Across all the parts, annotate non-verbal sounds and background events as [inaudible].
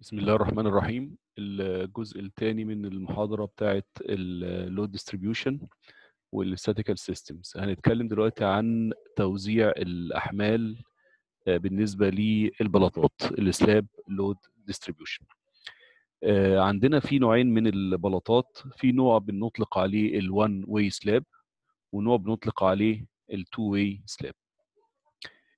بسم الله الرحمن الرحيم الجزء الثاني من المحاضرة بتاعة اللود ديستريبيوشن والستاتيكال سيستمز هنتكلم دلوقتي عن توزيع الأحمال آه، بالنسبة للبلاطات السلاب لود ديستريبيوشن آه، عندنا في نوعين من البلاطات في نوع بنطلق عليه الوان one way slab ونوع بنطلق عليه التو two way slab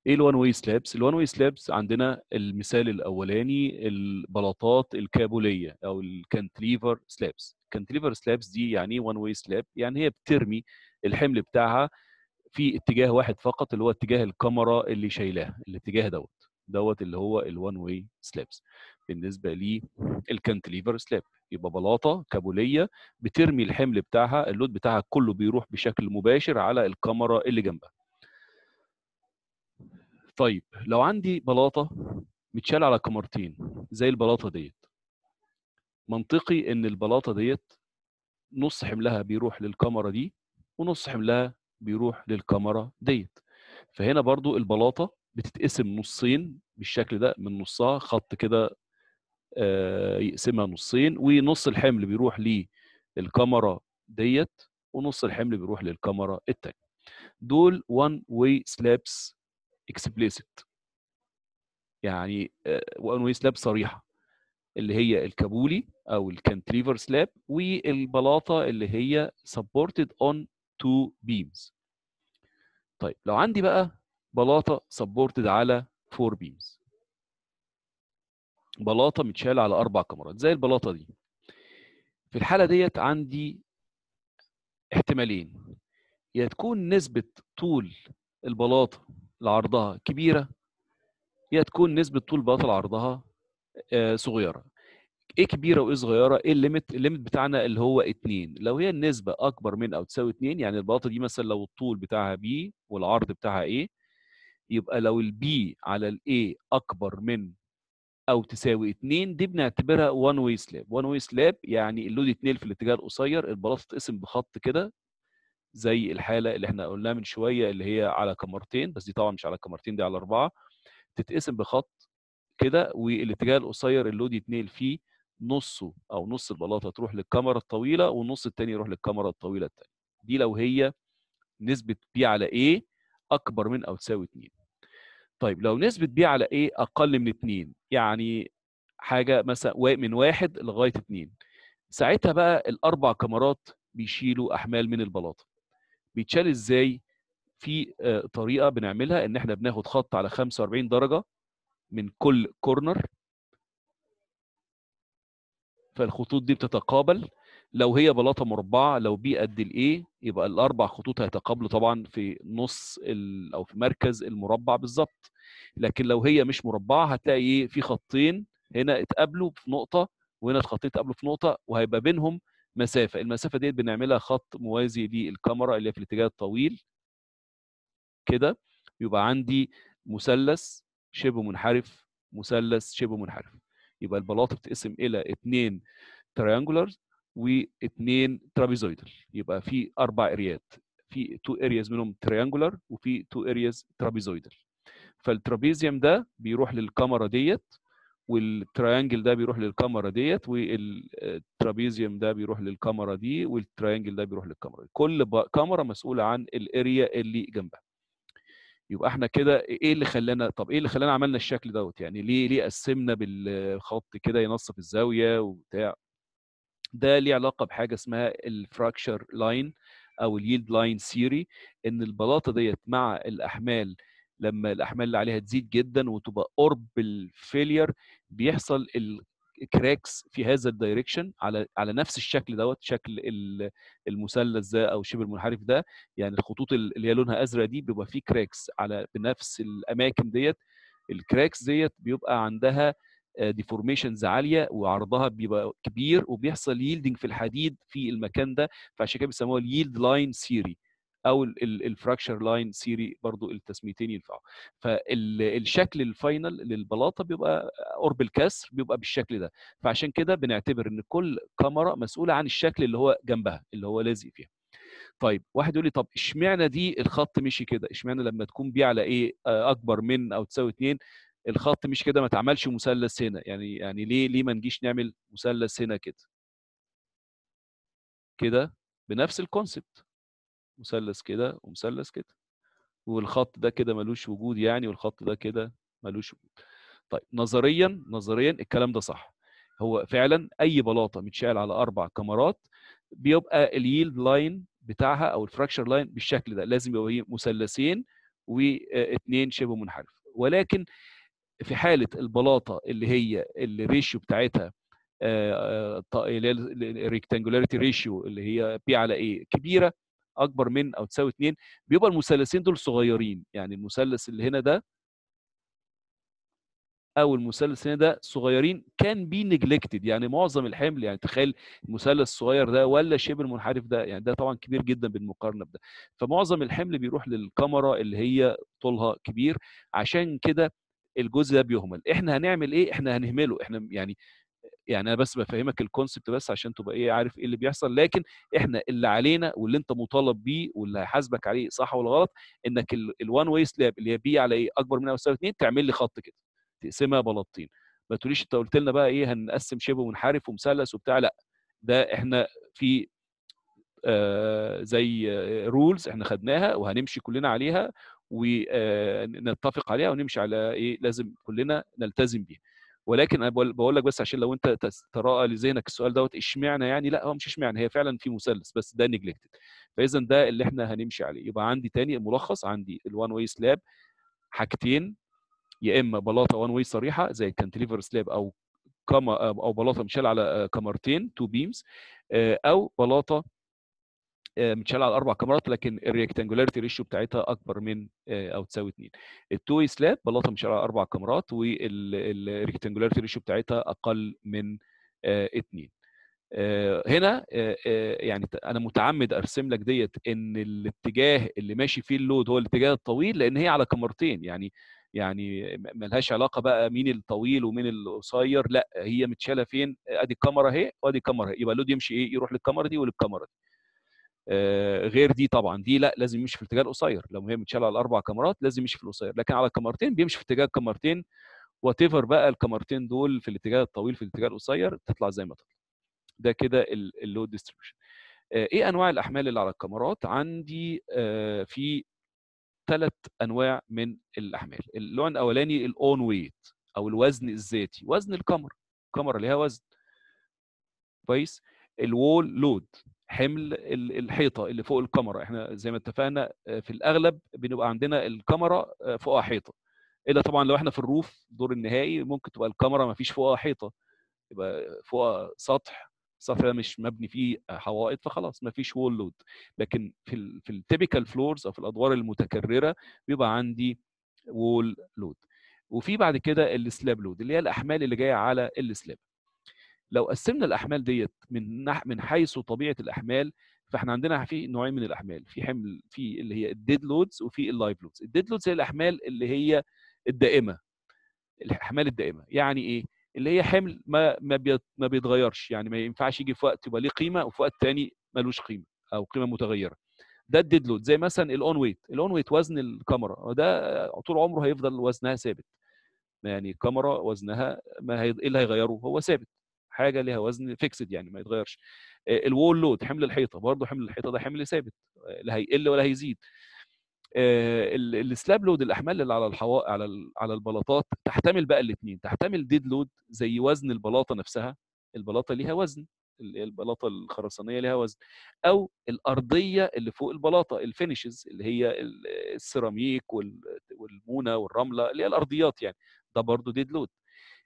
ايه الوان واي سلابس الوان واي سلابس عندنا المثال الاولاني البلاطات الكابوليه او الكانتليفر سلابس الكانتليفر سلابس دي يعني ايه وان واي سلاب يعني هي بترمي الحمل بتاعها في اتجاه واحد فقط اللي هو اتجاه الكاميرا اللي شايلاها الاتجاه دوت دوت اللي هو الوان واي سلابس بالنسبه للكانتليفر سلاب يبقى بلاطه كابوليه بترمي الحمل بتاعها اللود بتاعها كله بيروح بشكل مباشر على الكاميرا اللي جنبها طيب لو عندي بلاطه متشال على كمرتين زي البلاطه ديت منطقي ان البلاطه ديت نص حملها بيروح للكاميرا دي ونص حملها بيروح للكاميرا ديت فهنا برضو البلاطه بتتقسم نصين بالشكل ده من نصها خط كده آه، يقسمها نصين ونص الحمل بيروح للكاميرا ديت ونص الحمل بيروح للكاميرا التانية دول وان way سلابس اكسبليسيت يعني آه، وان واي سلاب صريحه اللي هي الكابولي او الكانتليفر سلاب والبلاطه اللي هي سبورتد اون تو بيمز طيب لو عندي بقى بلاطه سبورتد على فور بيمز بلاطه متشاله على اربع كاميرات زي البلاطه دي في الحاله ديت عندي احتمالين يا تكون نسبه طول البلاطه لعرضها كبيره يا تكون نسبه طول باطل عرضها آه، صغيره ايه كبيره وايه صغيره ايه الليميت الليميت بتاعنا اللي هو 2 لو هي النسبه اكبر من او تساوي 2 يعني البلاطه دي مثلا لو الطول بتاعها بي والعرض بتاعها ايه يبقى لو البي على الاي اكبر من او تساوي 2 دي بنعتبرها وان واي سلاب وان واي سلاب يعني اللود اتنين في الاتجاه القصير البلاطه تقسم بخط كده زي الحاله اللي احنا قلناها من شويه اللي هي على كمرتين بس دي طبعا مش على كمرتين دي على اربعه تتقسم بخط كده والاتجاه القصير اللود يتنقل فيه نصه او نص البلاطه تروح للكاميرا الطويله والنص الثاني يروح للكاميرا الطويله الثانيه دي لو هي نسبه بي على ايه اكبر من او تساوي 2 طيب لو نسبه بي على ايه اقل من 2 يعني حاجه مثلا من واحد لغايه 2 ساعتها بقى الاربع كاميرات بيشيلوا احمال من البلاطه بيتشال ازاي في آه، طريقه بنعملها ان احنا بناخد خط على 45 درجه من كل كورنر فالخطوط دي بتتقابل لو هي بلاطه مربعه لو بي قد الايه يبقى الاربع خطوط هيتقابلوا طبعا في نص او في مركز المربع بالظبط لكن لو هي مش مربعه هتلاقي ايه في خطين هنا اتقابلوا في نقطه وهنا الخطين اتقابلوا في نقطه وهيبقى بينهم مسافه المسافه ديت بنعملها خط موازي للكاميرا اللي هي في الاتجاه الطويل كده يبقى عندي مثلث شبه منحرف مثلث شبه منحرف يبقى البلاطه بتقسم الى اثنين تريانجولار واثنين ترابيزويدال يبقى في اربع اريات في تو ارياز منهم تريانجولار وفي تو ارياز ترابيزويدال فالترابيزيوم ده بيروح للكاميرا ديت والتريانجل ده بيروح للكاميرا ديت والترابيزيوم ده بيروح للكاميرا دي والتريانجل ده بيروح للكاميرا دي كل كاميرا مسؤوله عن الاريا اللي جنبها يبقى احنا كده ايه اللي خلانا طب ايه اللي خلانا عملنا الشكل دوت يعني ليه ليه قسمنا بالخط كده ينصف الزاويه وبتاع ده ليه علاقه بحاجه اسمها الفراكشر لاين او اليلد لاين سيري ان البلاطه ديت مع الاحمال لما الاحمال اللي عليها تزيد جدا وتبقى قرب الفيلير بيحصل الكراكس في هذا الدايركشن على على نفس الشكل دوت شكل المثلث ده او شبه المنحرف ده يعني الخطوط اللي هي لونها ازرق دي بيبقى فيه كراكس على بنفس الاماكن ديت الكراكس ديت بيبقى عندها ديفورميشنز آه، عاليه وعرضها بيبقى كبير وبيحصل ييلدنج في الحديد في المكان ده فعشان كده بيسموها اليلد لاين سيري او الفراكشر لاين سيري برضو التسميتين ينفعوا فالشكل الفاينل للبلاطه بيبقى قرب الكسر بيبقى بالشكل ده فعشان كده بنعتبر ان كل كاميرا مسؤوله عن الشكل اللي هو جنبها اللي هو لازق فيها طيب واحد يقول لي طب اشمعنى دي الخط مشي كده اشمعنى لما تكون بي على ايه آه، اكبر من او تساوي 2 الخط مش كده ما اتعملش مثلث هنا يعني يعني ليه ليه ما نجيش نعمل مثلث هنا كده كده بنفس الكونسبت مثلث كده ومثلث كده والخط ده كده ملوش وجود يعني والخط ده كده ملوش وجود طيب نظريا نظريا الكلام ده صح هو فعلا اي بلاطه متشال على اربع كمرات بيبقى اليلد لاين بتاعها او الفراكشر لاين بالشكل ده لازم يبقى مثلثين واثنين شبه منحرف ولكن في حاله البلاطه اللي هي الريشيو بتاعتها آه، آه، اللي هي الريكتانجولاريتي ريشيو اللي هي بي على ايه كبيره اكبر من او تساوي 2 بيبقى المثلثين دول صغيرين يعني المثلث اللي هنا ده او المثلث هنا ده صغيرين كان بي نجلكتد يعني معظم الحمل يعني تخيل المثلث الصغير ده ولا شبه المنحرف ده يعني ده طبعا كبير جدا بالمقارنه بده فمعظم الحمل بيروح للكاميرا اللي هي طولها كبير عشان كده الجزء ده بيهمل احنا هنعمل ايه احنا هنهمله احنا يعني يعني انا بس بفهمك الكونسبت بس عشان تبقى ايه عارف ايه اللي بيحصل لكن احنا اللي علينا واللي انت مطالب بيه واللي هيحاسبك عليه صح ولا غلط انك الوان واي سلاب اللي هي بي على ايه اكبر من او يساوي 2 تعمل لي خط كده تقسمها بلاطين ما تقوليش انت قلت لنا بقى ايه هنقسم شبه منحرف ومثلث وبتاع لا ده احنا في آه زي رولز احنا خدناها وهنمشي كلنا عليها ونتفق عليها ونمشي على ايه لازم كلنا نلتزم بيها ولكن انا بقول لك بس عشان لو انت تراءى لذهنك السؤال دوت اشمعنى يعني لا هو مش اشمعنى هي فعلا في مثلث بس ده نجلكتد فاذا ده اللي احنا هنمشي عليه يبقى عندي تاني ملخص عندي الوان واي سلاب حاجتين يا اما بلاطه وان واي صريحه زي الكانتليفر سلاب او كما او بلاطه مشال على كمرتين تو بيمز آه، او بلاطه آه، متشال على اربع كاميرات لكن الريكتانجولاريتي ريشيو بتاعتها اكبر من آه، او تساوي 2 التوي سلاب بلاطه متشال على اربع كاميرات والريكتانجولاريتي ريشيو بتاعتها اقل من 2 آه، هنا يعني انا متعمد ارسم لك ديت ان الاتجاه اللي ماشي فيه اللود هو الاتجاه الطويل لان هي على كاميرتين يعني يعني ملهاش علاقه بقى مين الطويل ومين القصير لا هي متشاله فين ادي الكاميرا اهي وادي الكاميرا يبقى اللود يمشي ايه يروح للكاميرا دي وللكاميرا دي آه، غير دي طبعا دي لا لازم يمشي في الاتجاه القصير لو هي متشاله على اربع كاميرات لازم يمشي في القصير لكن على الكاميرتين بيمشي في اتجاه الكاميرتين وات بقى الكاميرتين دول في الاتجاه الطويل في الاتجاه القصير تطلع زي ما تطلع ده كده اللود ديستريبيوشن آه، ايه انواع الاحمال اللي على الكاميرات عندي آه، في ثلاث انواع من الاحمال النوع الاولاني الاون ويت او الوزن الذاتي وزن الكاميرا الكاميرا ليها وزن كويس الوول لود حمل الحيطه اللي فوق الكاميرا احنا زي ما اتفقنا آه، في الاغلب بنبقى عندنا الكاميرا آه، فوقها حيطه الا طبعا لو احنا في الروف دور النهائي ممكن تبقى الكاميرا ما فيش فوقها حيطه يبقى فوقها سطح السطح ده مش مبني فيه حوائط فخلاص ما فيش وول لود لكن في الـ في التيبيكال فلورز او في الادوار المتكرره بيبقى عندي وول لود وفي بعد كده السلاب لود اللي هي الاحمال اللي جايه على السلاب لو قسمنا الاحمال ديت من من حيث طبيعه الاحمال فاحنا عندنا في نوعين من الاحمال في حمل في اللي هي الديد لودز وفي اللايف لودز الديد لودز هي الاحمال اللي هي الدائمه الاحمال الدائمه يعني ايه اللي هي حمل ما ما ما بيتغيرش يعني ما ينفعش يجي في وقت يبقى ليه قيمه وفي وقت ثاني ملوش قيمه او قيمه متغيره ده الديد لود زي مثلا الاون ويت الاون ويت وزن الكاميرا ده طول عمره هيفضل وزنها ثابت يعني الكاميرا وزنها ما هي... ايه اللي هيغيره هو ثابت حاجه ليها وزن فيكسد يعني ما يتغيرش آه، الوول لود حمل الحيطه برضه حمل الحيطه ده حمل ثابت آه، لا هيقل ولا هيزيد آه، السلاب لود الاحمال اللي على الحوا على على البلاطات تحتمل بقى الاثنين تحتمل ديد لود زي وزن البلاطه نفسها البلاطه ليها وزن البلاطه الخرسانيه ليها وزن او الارضيه اللي فوق البلاطه الفينشز اللي هي السيراميك والمونه والرمله اللي هي الارضيات يعني ده برضه ديد لود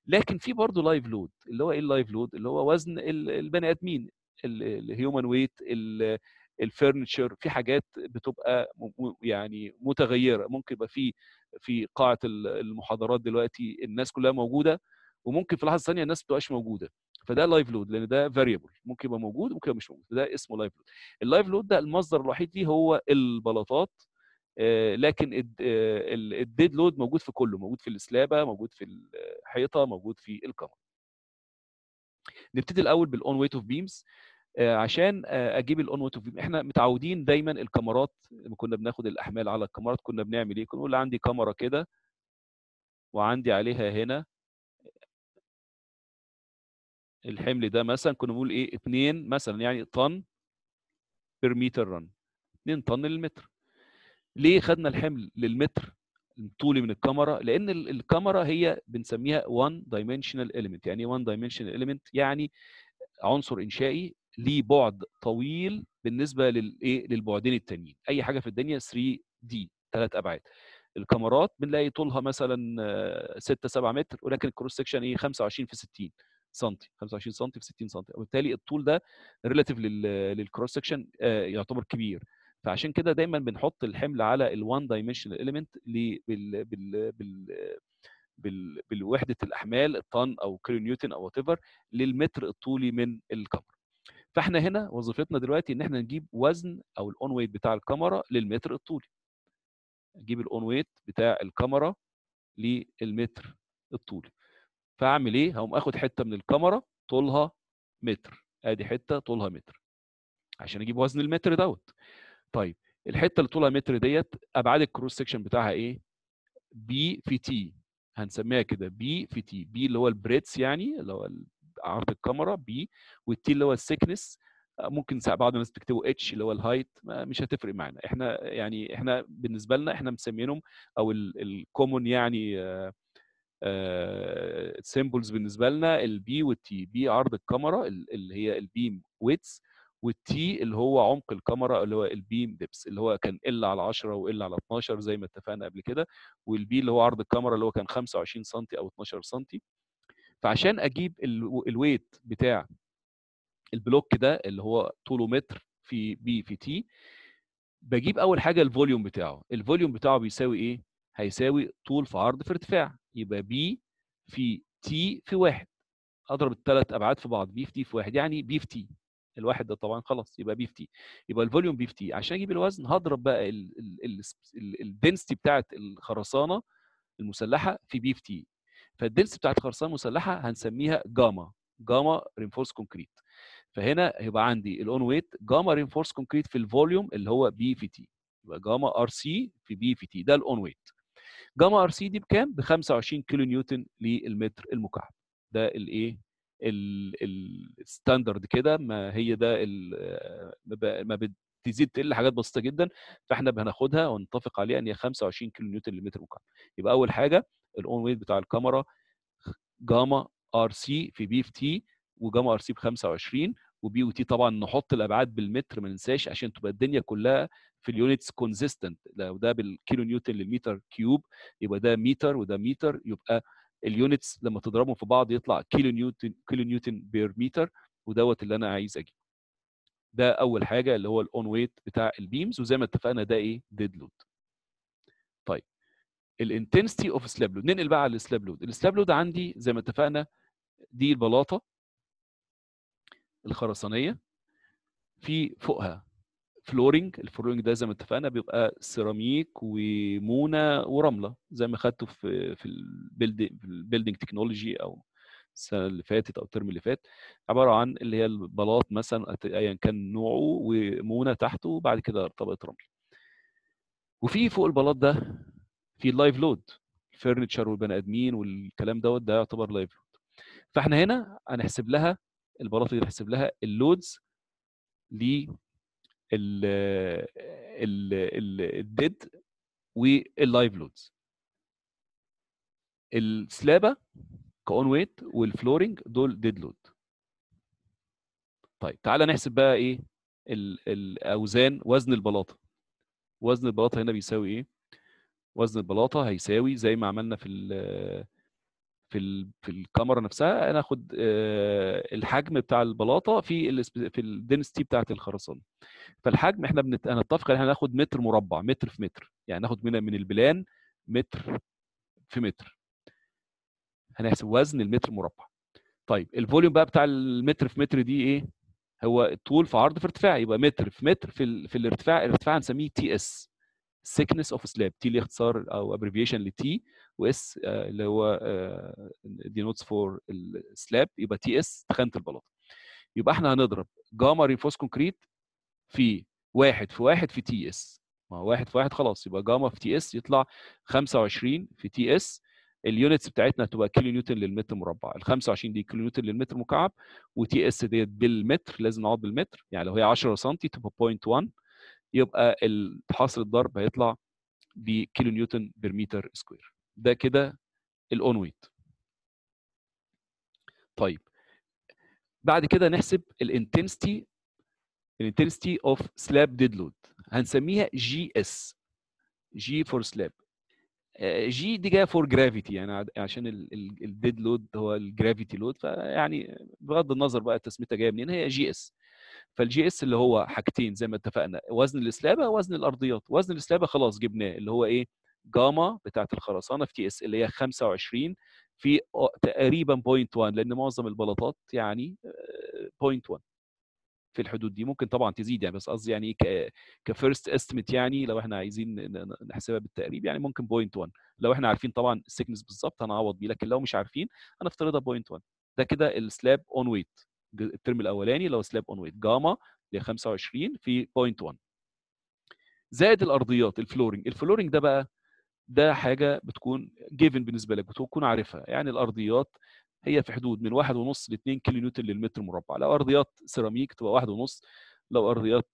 لكن في برضه لايف لود اللي هو ايه اللايف لود اللي هو وزن البني ادمين الهيومن ويت الفرنتشر في حاجات بتبقى يعني متغيره ممكن يبقى في في قاعه المحاضرات دلوقتي الناس كلها موجوده وممكن في لحظه ثانيه الناس ما تبقاش موجوده فده لايف لود لان ده فاريبل ممكن يبقى موجود ممكن يبقى مش موجود ده اسمه لايف لود اللايف لود ده المصدر الوحيد ليه هو البلاطات آه، لكن آه، الديد لود موجود في كله موجود في السلابه موجود في الحيطه موجود في القمر نبتدي الاول بالاون ويت اوف بيمز عشان آه، اجيب الاون ويت اوف بيم احنا متعودين دايما الكاميرات لما كنا بناخد الاحمال على الكاميرات كنا بنعمل ايه كنا نقول عندي كاميرا كده وعندي عليها هنا الحمل ده مثلا كنا بنقول ايه 2 مثلا يعني طن بير متر رن 2 طن للمتر ليه خدنا الحمل للمتر الطولي من الكاميرا لان الكاميرا هي بنسميها وان دايمنشنال اليمنت يعني ايه وان دايمنشنال اليمنت يعني عنصر انشائي ليه بعد طويل بالنسبه للايه للبعدين التانيين اي حاجه في الدنيا 3 دي ثلاث ابعاد الكاميرات بنلاقي طولها مثلا 6 7 متر ولكن الكروس سكشن ايه 25 في 60 سم 25 سم في 60 سم وبالتالي الطول ده ريلاتيف للكروس سكشن يعتبر كبير فعشان كده دايما بنحط الحمل على الوان دايمنشنال اليمنت بال بال بال بال بالوحده الاحمال الطن او كيلو نيوتن او وات ايفر للمتر الطولي من الكاميرا فاحنا هنا وظيفتنا دلوقتي ان احنا نجيب وزن او الاون ويت بتاع الكاميرا للمتر الطولي نجيب الاون ويت بتاع الكاميرا للمتر الطولي فاعمل ايه هقوم اخد حته من الكاميرا طولها متر ادي حته طولها متر عشان اجيب وزن المتر دوت طيب الحته اللي طولها متر ديت ابعاد الكروس سكشن بتاعها ايه؟ بي في تي هنسميها كده بي في تي بي اللي هو البريتس يعني اللي هو عرض الكاميرا بي والتي اللي هو السكنس آه، ممكن بعض الناس بتكتبوا اتش اللي هو الهايت مش هتفرق معانا احنا يعني احنا بالنسبه لنا احنا مسمينهم او الكومون يعني سيمبلز آه، آه، بالنسبه لنا البي والتي بي عرض الكاميرا اللي هي البيم ويتس والتي اللي هو عمق الكاميرا اللي هو البيم ديبس اللي هو كان ال على 10 وال على 12 زي ما اتفقنا قبل كده والبي اللي هو عرض الكاميرا اللي هو كان 25 سم او 12 سم فعشان اجيب الويت بتاع البلوك ده اللي هو طوله متر في بي في تي بجيب اول حاجه الفوليوم بتاعه الفوليوم بتاعه بيساوي ايه هيساوي طول في عرض في ارتفاع يبقى بي في تي في واحد اضرب الثلاث ابعاد في بعض بي في تي في واحد يعني بي في تي الواحد ده طبعا خلاص يبقى بي في تي يبقى الفوليوم بي في تي عشان اجيب الوزن هضرب بقى الدنسيتي بتاعه الخرسانه المسلحه في بي في تي فالدنس بتاعت الخرسانه المسلحه هنسميها جاما جاما رينفورس كونكريت فهنا هيبقى عندي الاون ويت جاما رينفورس كونكريت في الفوليوم اللي هو بي في تي يبقى جاما ار سي في بي في تي ده الاون ويت جاما ار سي دي بكام ب 25 كيلو نيوتن للمتر المكعب ده الايه الستاندرد كده ما هي ده ما بتزيد تقل حاجات بسيطه جدا فاحنا هناخدها ونتفق عليها ان هي 25 كيلو نيوتن للمتر مكعب يبقى اول حاجه الاون ويت بتاع الكاميرا جاما ار سي في بي في تي وجاما ار سي ب 25 وبي وتي طبعا نحط الابعاد بالمتر ما ننساش عشان تبقى الدنيا كلها في اليونتس كونسيستنت لو ده بالكيلو نيوتن للمتر كيوب يبقى ده متر وده متر يبقى اليونتس لما تضربهم في بعض يطلع كيلو نيوتن كيلو نيوتن بير متر ودوت اللي انا عايز اجيبه ده اول حاجه اللي هو الاون ويت بتاع البيمز وزي ما اتفقنا ده ايه ديد لود طيب الانتنسيتي اوف سلاب لود ننقل بقى على السلاب لود السلاب لود عندي زي ما اتفقنا دي البلاطه الخرسانيه في فوقها فلورنج الفلورنج ده زي ما اتفقنا بيبقى سيراميك ومونه ورمله زي ما خدته في في البيلدنج تكنولوجي او السنه اللي فاتت او الترم اللي فات عباره عن اللي هي البلاط مثلا ايا كان نوعه ومونه تحته وبعد كده طبقه رمل وفي فوق البلاط ده في اللايف لود الفرنتشر والبني ادمين والكلام دوت ده يعتبر لايف لود فاحنا هنا هنحسب لها البلاط دي هنحسب لها اللودز ال ال ال الديد واللايف لودز السلابه كاون ويت والفلورنج دول ديد لود طيب تعالى نحسب بقى ايه الاوزان وزن البلاطه وزن البلاطه هنا بيساوي ايه وزن البلاطه هيساوي زي ما عملنا في في في الكاميرا نفسها انا اخد آه، الحجم بتاع البلاطه في في الدنستي بتاعه الخرسانه فالحجم احنا بنت... هنتفق ان احنا هناخد متر مربع متر في متر يعني ناخد من من البلان متر في متر هنحسب وزن المتر مربع طيب الفوليوم بقى بتاع المتر في متر دي ايه هو طول في عرض في ارتفاع يبقى متر في متر في, ال... في الارتفاع الارتفاع هنسميه تي اس thickness اوف سلاب تي ليه اختصار او ابريفيشن لتي واس آه، اللي هو آه، دينوتس فور السلاب يبقى تي اس تخانه البلاط يبقى احنا هنضرب جاما ريفوس كونكريت في واحد في واحد في تي اس ما هو واحد في واحد خلاص يبقى جاما في تي اس يطلع 25 في تي اس اليونتس بتاعتنا هتبقى كيلو نيوتن للمتر مربع ال 25 دي كيلو نيوتن للمتر مكعب وتي اس ديت بالمتر لازم نقعد بالمتر يعني لو هي 10 سم تبقى 0.1 يبقى حاصل الضرب هيطلع بكيلو نيوتن برميتر متر سكوير ده كده الاون ويت طيب بعد كده نحسب الانتنسيتي الانتنسيتي اوف سلاب ديد لود هنسميها جي اس جي فور سلاب جي دي جايه فور جرافيتي يعني عشان الديد لود هو الجرافيتي لود فيعني بغض النظر بقى تسميتها جايه منين هي جي اس فالجي اس اللي هو حاجتين زي ما اتفقنا وزن السلابه وزن الارضيات وزن السلابه خلاص جبناه اللي هو ايه جاما بتاعت الخرسانه في تي اس اللي هي 25 في تقريبا 0.1 1 لان معظم البلاطات يعني 0.1 آه، 1 في الحدود دي ممكن طبعا تزيد يعني بس قصدي يعني كفيرست استيميت يعني لو احنا عايزين نحسبها بالتقريب يعني ممكن 0.1 1 لو احنا عارفين طبعا السكنس بالظبط هنعوض بيه لكن لو مش عارفين هنفترضها بوينت 1 ده كده السلاب اون ويت الترم الاولاني لو سلاب اون ويت جاما هي 25 في 0.1 1 زائد الارضيات الفلورنج الفلورنج ده بقى ده حاجه بتكون جيفن بالنسبه لك بتكون عارفها يعني الارضيات هي في حدود من 1.5 ل 2 كيلو نيوتن للمتر مربع لو ارضيات سيراميك تبقى 1.5 لو ارضيات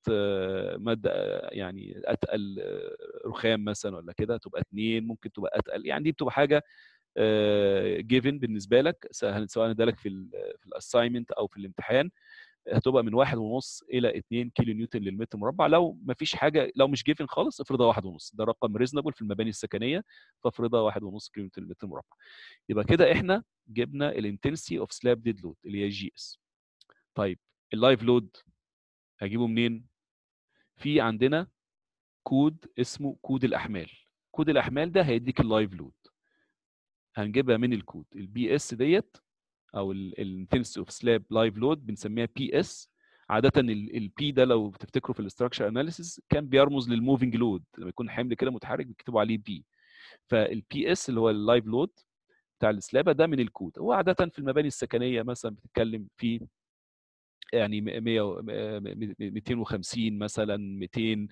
ماده يعني اتقل رخام مثلا ولا كده تبقى 2 ممكن تبقى اتقل يعني دي بتبقى حاجه جيفن بالنسبه لك سواء ادالك في الاساينمنت او في الامتحان هتبقى من واحد ونص الى 2 كيلو نيوتن للمتر مربع لو ما فيش حاجه لو مش جيفن خالص افرضها واحد ونص ده رقم ريزنبل في المباني السكنيه فافرضها واحد ونص كيلو نيوتن للمتر مربع يبقى كده احنا جبنا الانتنسي اوف سلاب ديد لود اللي هي جي اس طيب اللايف لود هجيبه منين في عندنا كود اسمه كود الاحمال كود الاحمال ده هيديك اللايف لود هنجيبها من الكود البي اس ديت او الانتنسيتي اوف سلاب لايف لود بنسميها بي اس عاده البي ده لو تفتكروا في الاستراكشر اناليسيس كان بيرمز للموفنج لود لما يكون حمل كده متحرك بيكتبوا عليه بي فالبي اس اللي هو اللايف لود بتاع السلابه ده من الكود هو عاده في المباني السكنيه مثلا بتتكلم في يعني 100 250 مثلا 200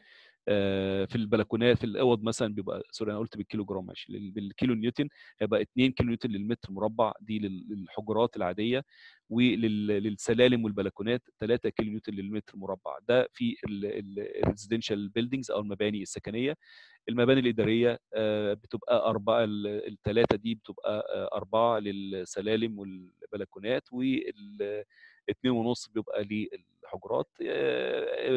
آه، في البلكونات في الاوض مثلا بيبقى سوري انا قلت بالكيلو جرام ماشي بالكيلو نيوتن هيبقى 2 كيلو نيوتن للمتر مربع دي للحجرات العاديه وللسلالم والبلكونات 3 كيلو نيوتن للمتر مربع ده في الريزدنشال بيلدينجز او المباني السكنيه المباني الاداريه آه، بتبقى اربعه الثلاثه دي بتبقى آه، اربعه للسلالم والبلكونات وال 2.5 بيبقى لل حجرات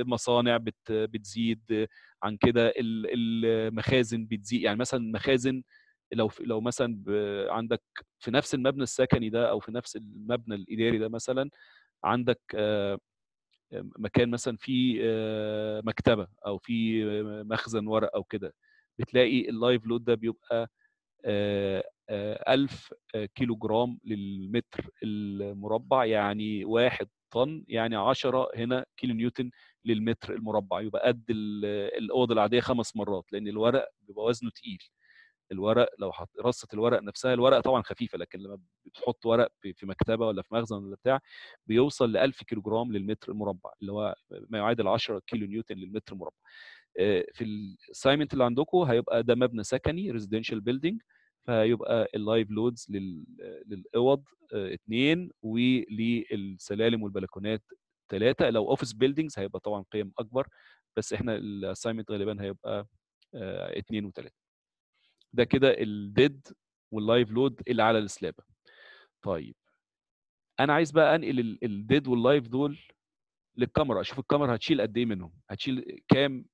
مصانع بتزيد عن كده المخازن بتزيد يعني مثلا مخازن لو لو مثلا عندك في نفس المبنى السكني ده او في نفس المبنى الاداري ده مثلا عندك مكان مثلا فيه مكتبه او فيه مخزن ورق او كده بتلاقي اللايف لود ده بيبقى 1000 كيلو جرام للمتر المربع يعني واحد طن يعني 10 هنا كيلو نيوتن للمتر المربع يبقى قد الاوضه العاديه خمس مرات لان الورق بيبقى وزنه تقيل الورق لو حط رصه الورق نفسها الورق طبعا خفيفه لكن لما بتحط ورق في مكتبه ولا في مخزن ولا بتاع بيوصل ل 1000 كيلو جرام للمتر المربع اللي هو ما يعادل 10 كيلو نيوتن للمتر المربع آه، في السايمنت اللي عندكم هيبقى ده مبنى سكني ريزيدنشال بيلدينج فيبقى اللايف لودز للاوض اثنين آه، وللسلالم والبلكونات ثلاثه لو اوفيس بيلدينجز هيبقى طبعا قيم اكبر بس احنا الاساينمنت غالبا هيبقى اثنين آه، وثلاثه ده كده الديد واللايف لود اللي على السلابه طيب انا عايز بقى انقل الديد واللايف دول للكاميرا اشوف الكاميرا هتشيل قد ايه منهم هتشيل كام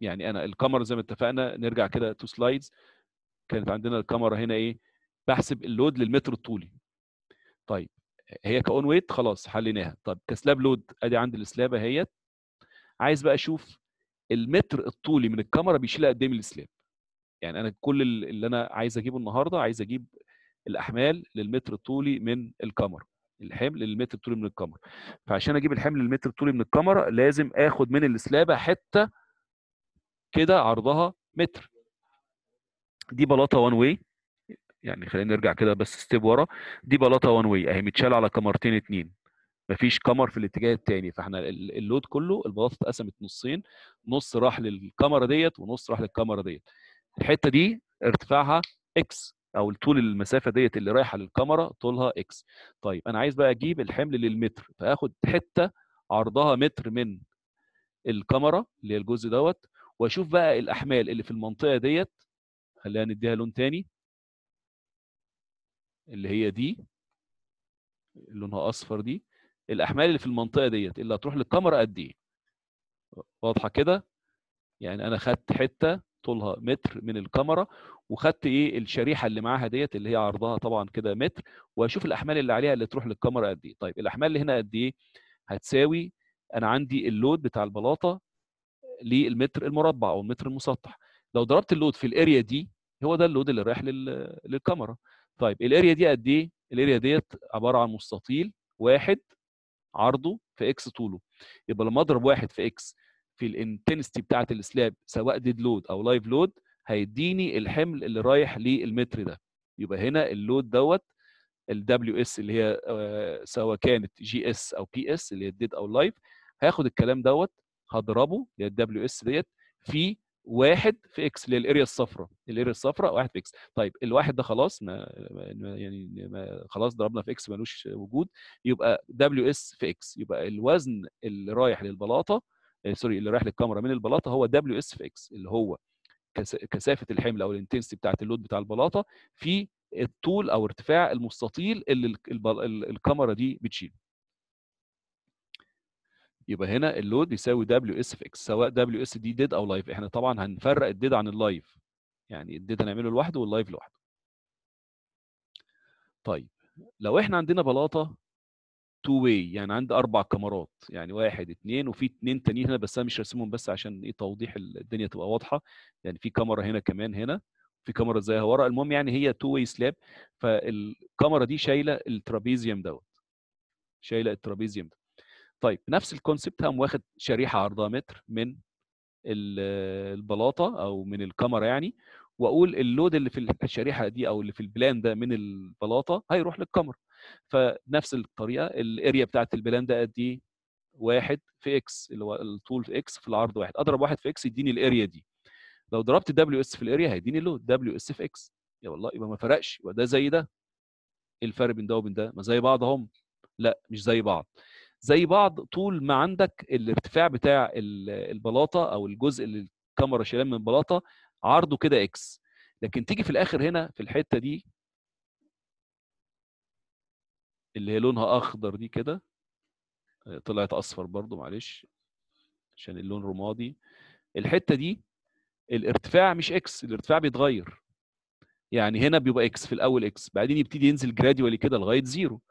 يعني انا الكاميرا زي ما اتفقنا نرجع كده تو سلايدز كانت عندنا الكاميرا هنا ايه بحسب اللود للمتر الطولي طيب هي كاون ويت خلاص حليناها طب كسلاب لود ادي عندي السلابه اهيت عايز بقى اشوف المتر الطولي من الكاميرا بيشيل قد ايه من السلاب يعني انا كل اللي انا عايز اجيبه النهارده عايز اجيب الاحمال للمتر الطولي من الكاميرا الحمل للمتر الطولي من الكاميرا فعشان اجيب الحمل للمتر الطولي من الكاميرا لازم اخد من السلابه حته كده عرضها متر دي بلاطه وان واي يعني خلينا نرجع كده بس ستيب ورا دي بلاطه وان واي اهي متشال على كمرتين اتنين مفيش كمر في الاتجاه التاني فاحنا اللود كله البلاطه اتقسمت نصين نص راح للكاميرا ديت ونص راح للكاميرا ديت الحته دي ارتفاعها اكس او طول المسافه ديت اللي رايحه للكاميرا طولها اكس طيب انا عايز بقى اجيب الحمل للمتر فاخد حته عرضها متر من الكاميرا اللي هي الجزء دوت واشوف بقى الاحمال اللي في المنطقه ديت خلينا نديها لون تاني اللي هي دي لونها اصفر دي الاحمال اللي في المنطقه ديت اللي هتروح للكاميرا قد ايه واضحه كده يعني انا خدت حته طولها متر من الكاميرا وخدت ايه الشريحه اللي معاها ديت اللي هي عرضها طبعا كده متر واشوف الاحمال اللي عليها اللي تروح للكاميرا قد ايه طيب الاحمال اللي هنا قد ايه هتساوي انا عندي اللود بتاع البلاطه للمتر المربع او المتر المسطح لو ضربت اللود في الاريا دي هو ده اللود اللي رايح للكاميرا طيب الاريا دي قد ايه الاريا ديت عباره عن مستطيل واحد عرضه في اكس طوله يبقى لما اضرب واحد في اكس في الانتنستي بتاعه السلاب سواء ديد لود او لايف لود هيديني الحمل اللي رايح للمتر ده يبقى هنا اللود دوت الدبليو اس اللي هي آه، سواء كانت جي اس او بي اس اللي هي الديد او لايف هاخد الكلام دوت هضربه اللي هي الدبليو اس ديت في واحد في اكس للاريا الصفراء الاريا الصفراء واحد في اكس طيب الواحد ده خلاص ما يعني ما خلاص ضربنا في اكس ملوش وجود يبقى دبليو اس في اكس يبقى الوزن اللي رايح للبلاطه سوري آه، اللي رايح للكاميرا من البلاطه هو دبليو اس في اكس اللي هو كثافه الحمل او الانتنسيتي بتاعه اللود بتاع البلاطه في الطول او ارتفاع المستطيل اللي الكاميرا دي بتشيله يبقى هنا اللود يساوي دبليو اس في اكس سواء دبليو اس دي ديد او لايف احنا طبعا هنفرق الديد عن اللايف يعني الديد هنعمله لوحده واللايف لوحده طيب لو احنا عندنا بلاطه تو واي يعني عندي اربع كاميرات يعني واحد اثنين وفي اثنين تانيين هنا بس انا مش راسمهم بس عشان ايه توضيح الدنيا تبقى واضحه يعني في كاميرا هنا كمان هنا في كاميرا زيها ورا المهم يعني هي تو واي سلاب فالكاميرا دي شايله الترابيزيوم دوت شايله الترابيزيوم ده طيب نفس الكونسبت هم واخد شريحه عرضها متر من البلاطه او من الكاميرا يعني واقول اللود اللي في الشريحه دي او اللي في البلان ده من البلاطه هيروح للكاميرا فنفس الطريقه الاريا بتاعت البلان ده قد ايه واحد في اكس اللي هو الطول في اكس في العرض واحد اضرب واحد في اكس يديني الاريا دي لو ضربت دبليو اس في الاريا هيديني اللود دبليو اس في اكس يا والله يبقى ما فرقش وده زي ده إيه الفرق بين ده وبين ده ما زي بعض هم لا مش زي بعض زي بعض طول ما عندك الارتفاع بتاع البلاطه او الجزء اللي الكاميرا شايلاه من البلاطه عرضه كده اكس لكن تيجي في الاخر هنا في الحته دي اللي هي لونها اخضر دي كده آه، طلعت اصفر برضو معلش عشان اللون رمادي الحته دي الارتفاع مش اكس الارتفاع بيتغير يعني هنا بيبقى اكس في الاول اكس بعدين يبتدي ينزل جراديوالي كده لغايه زيرو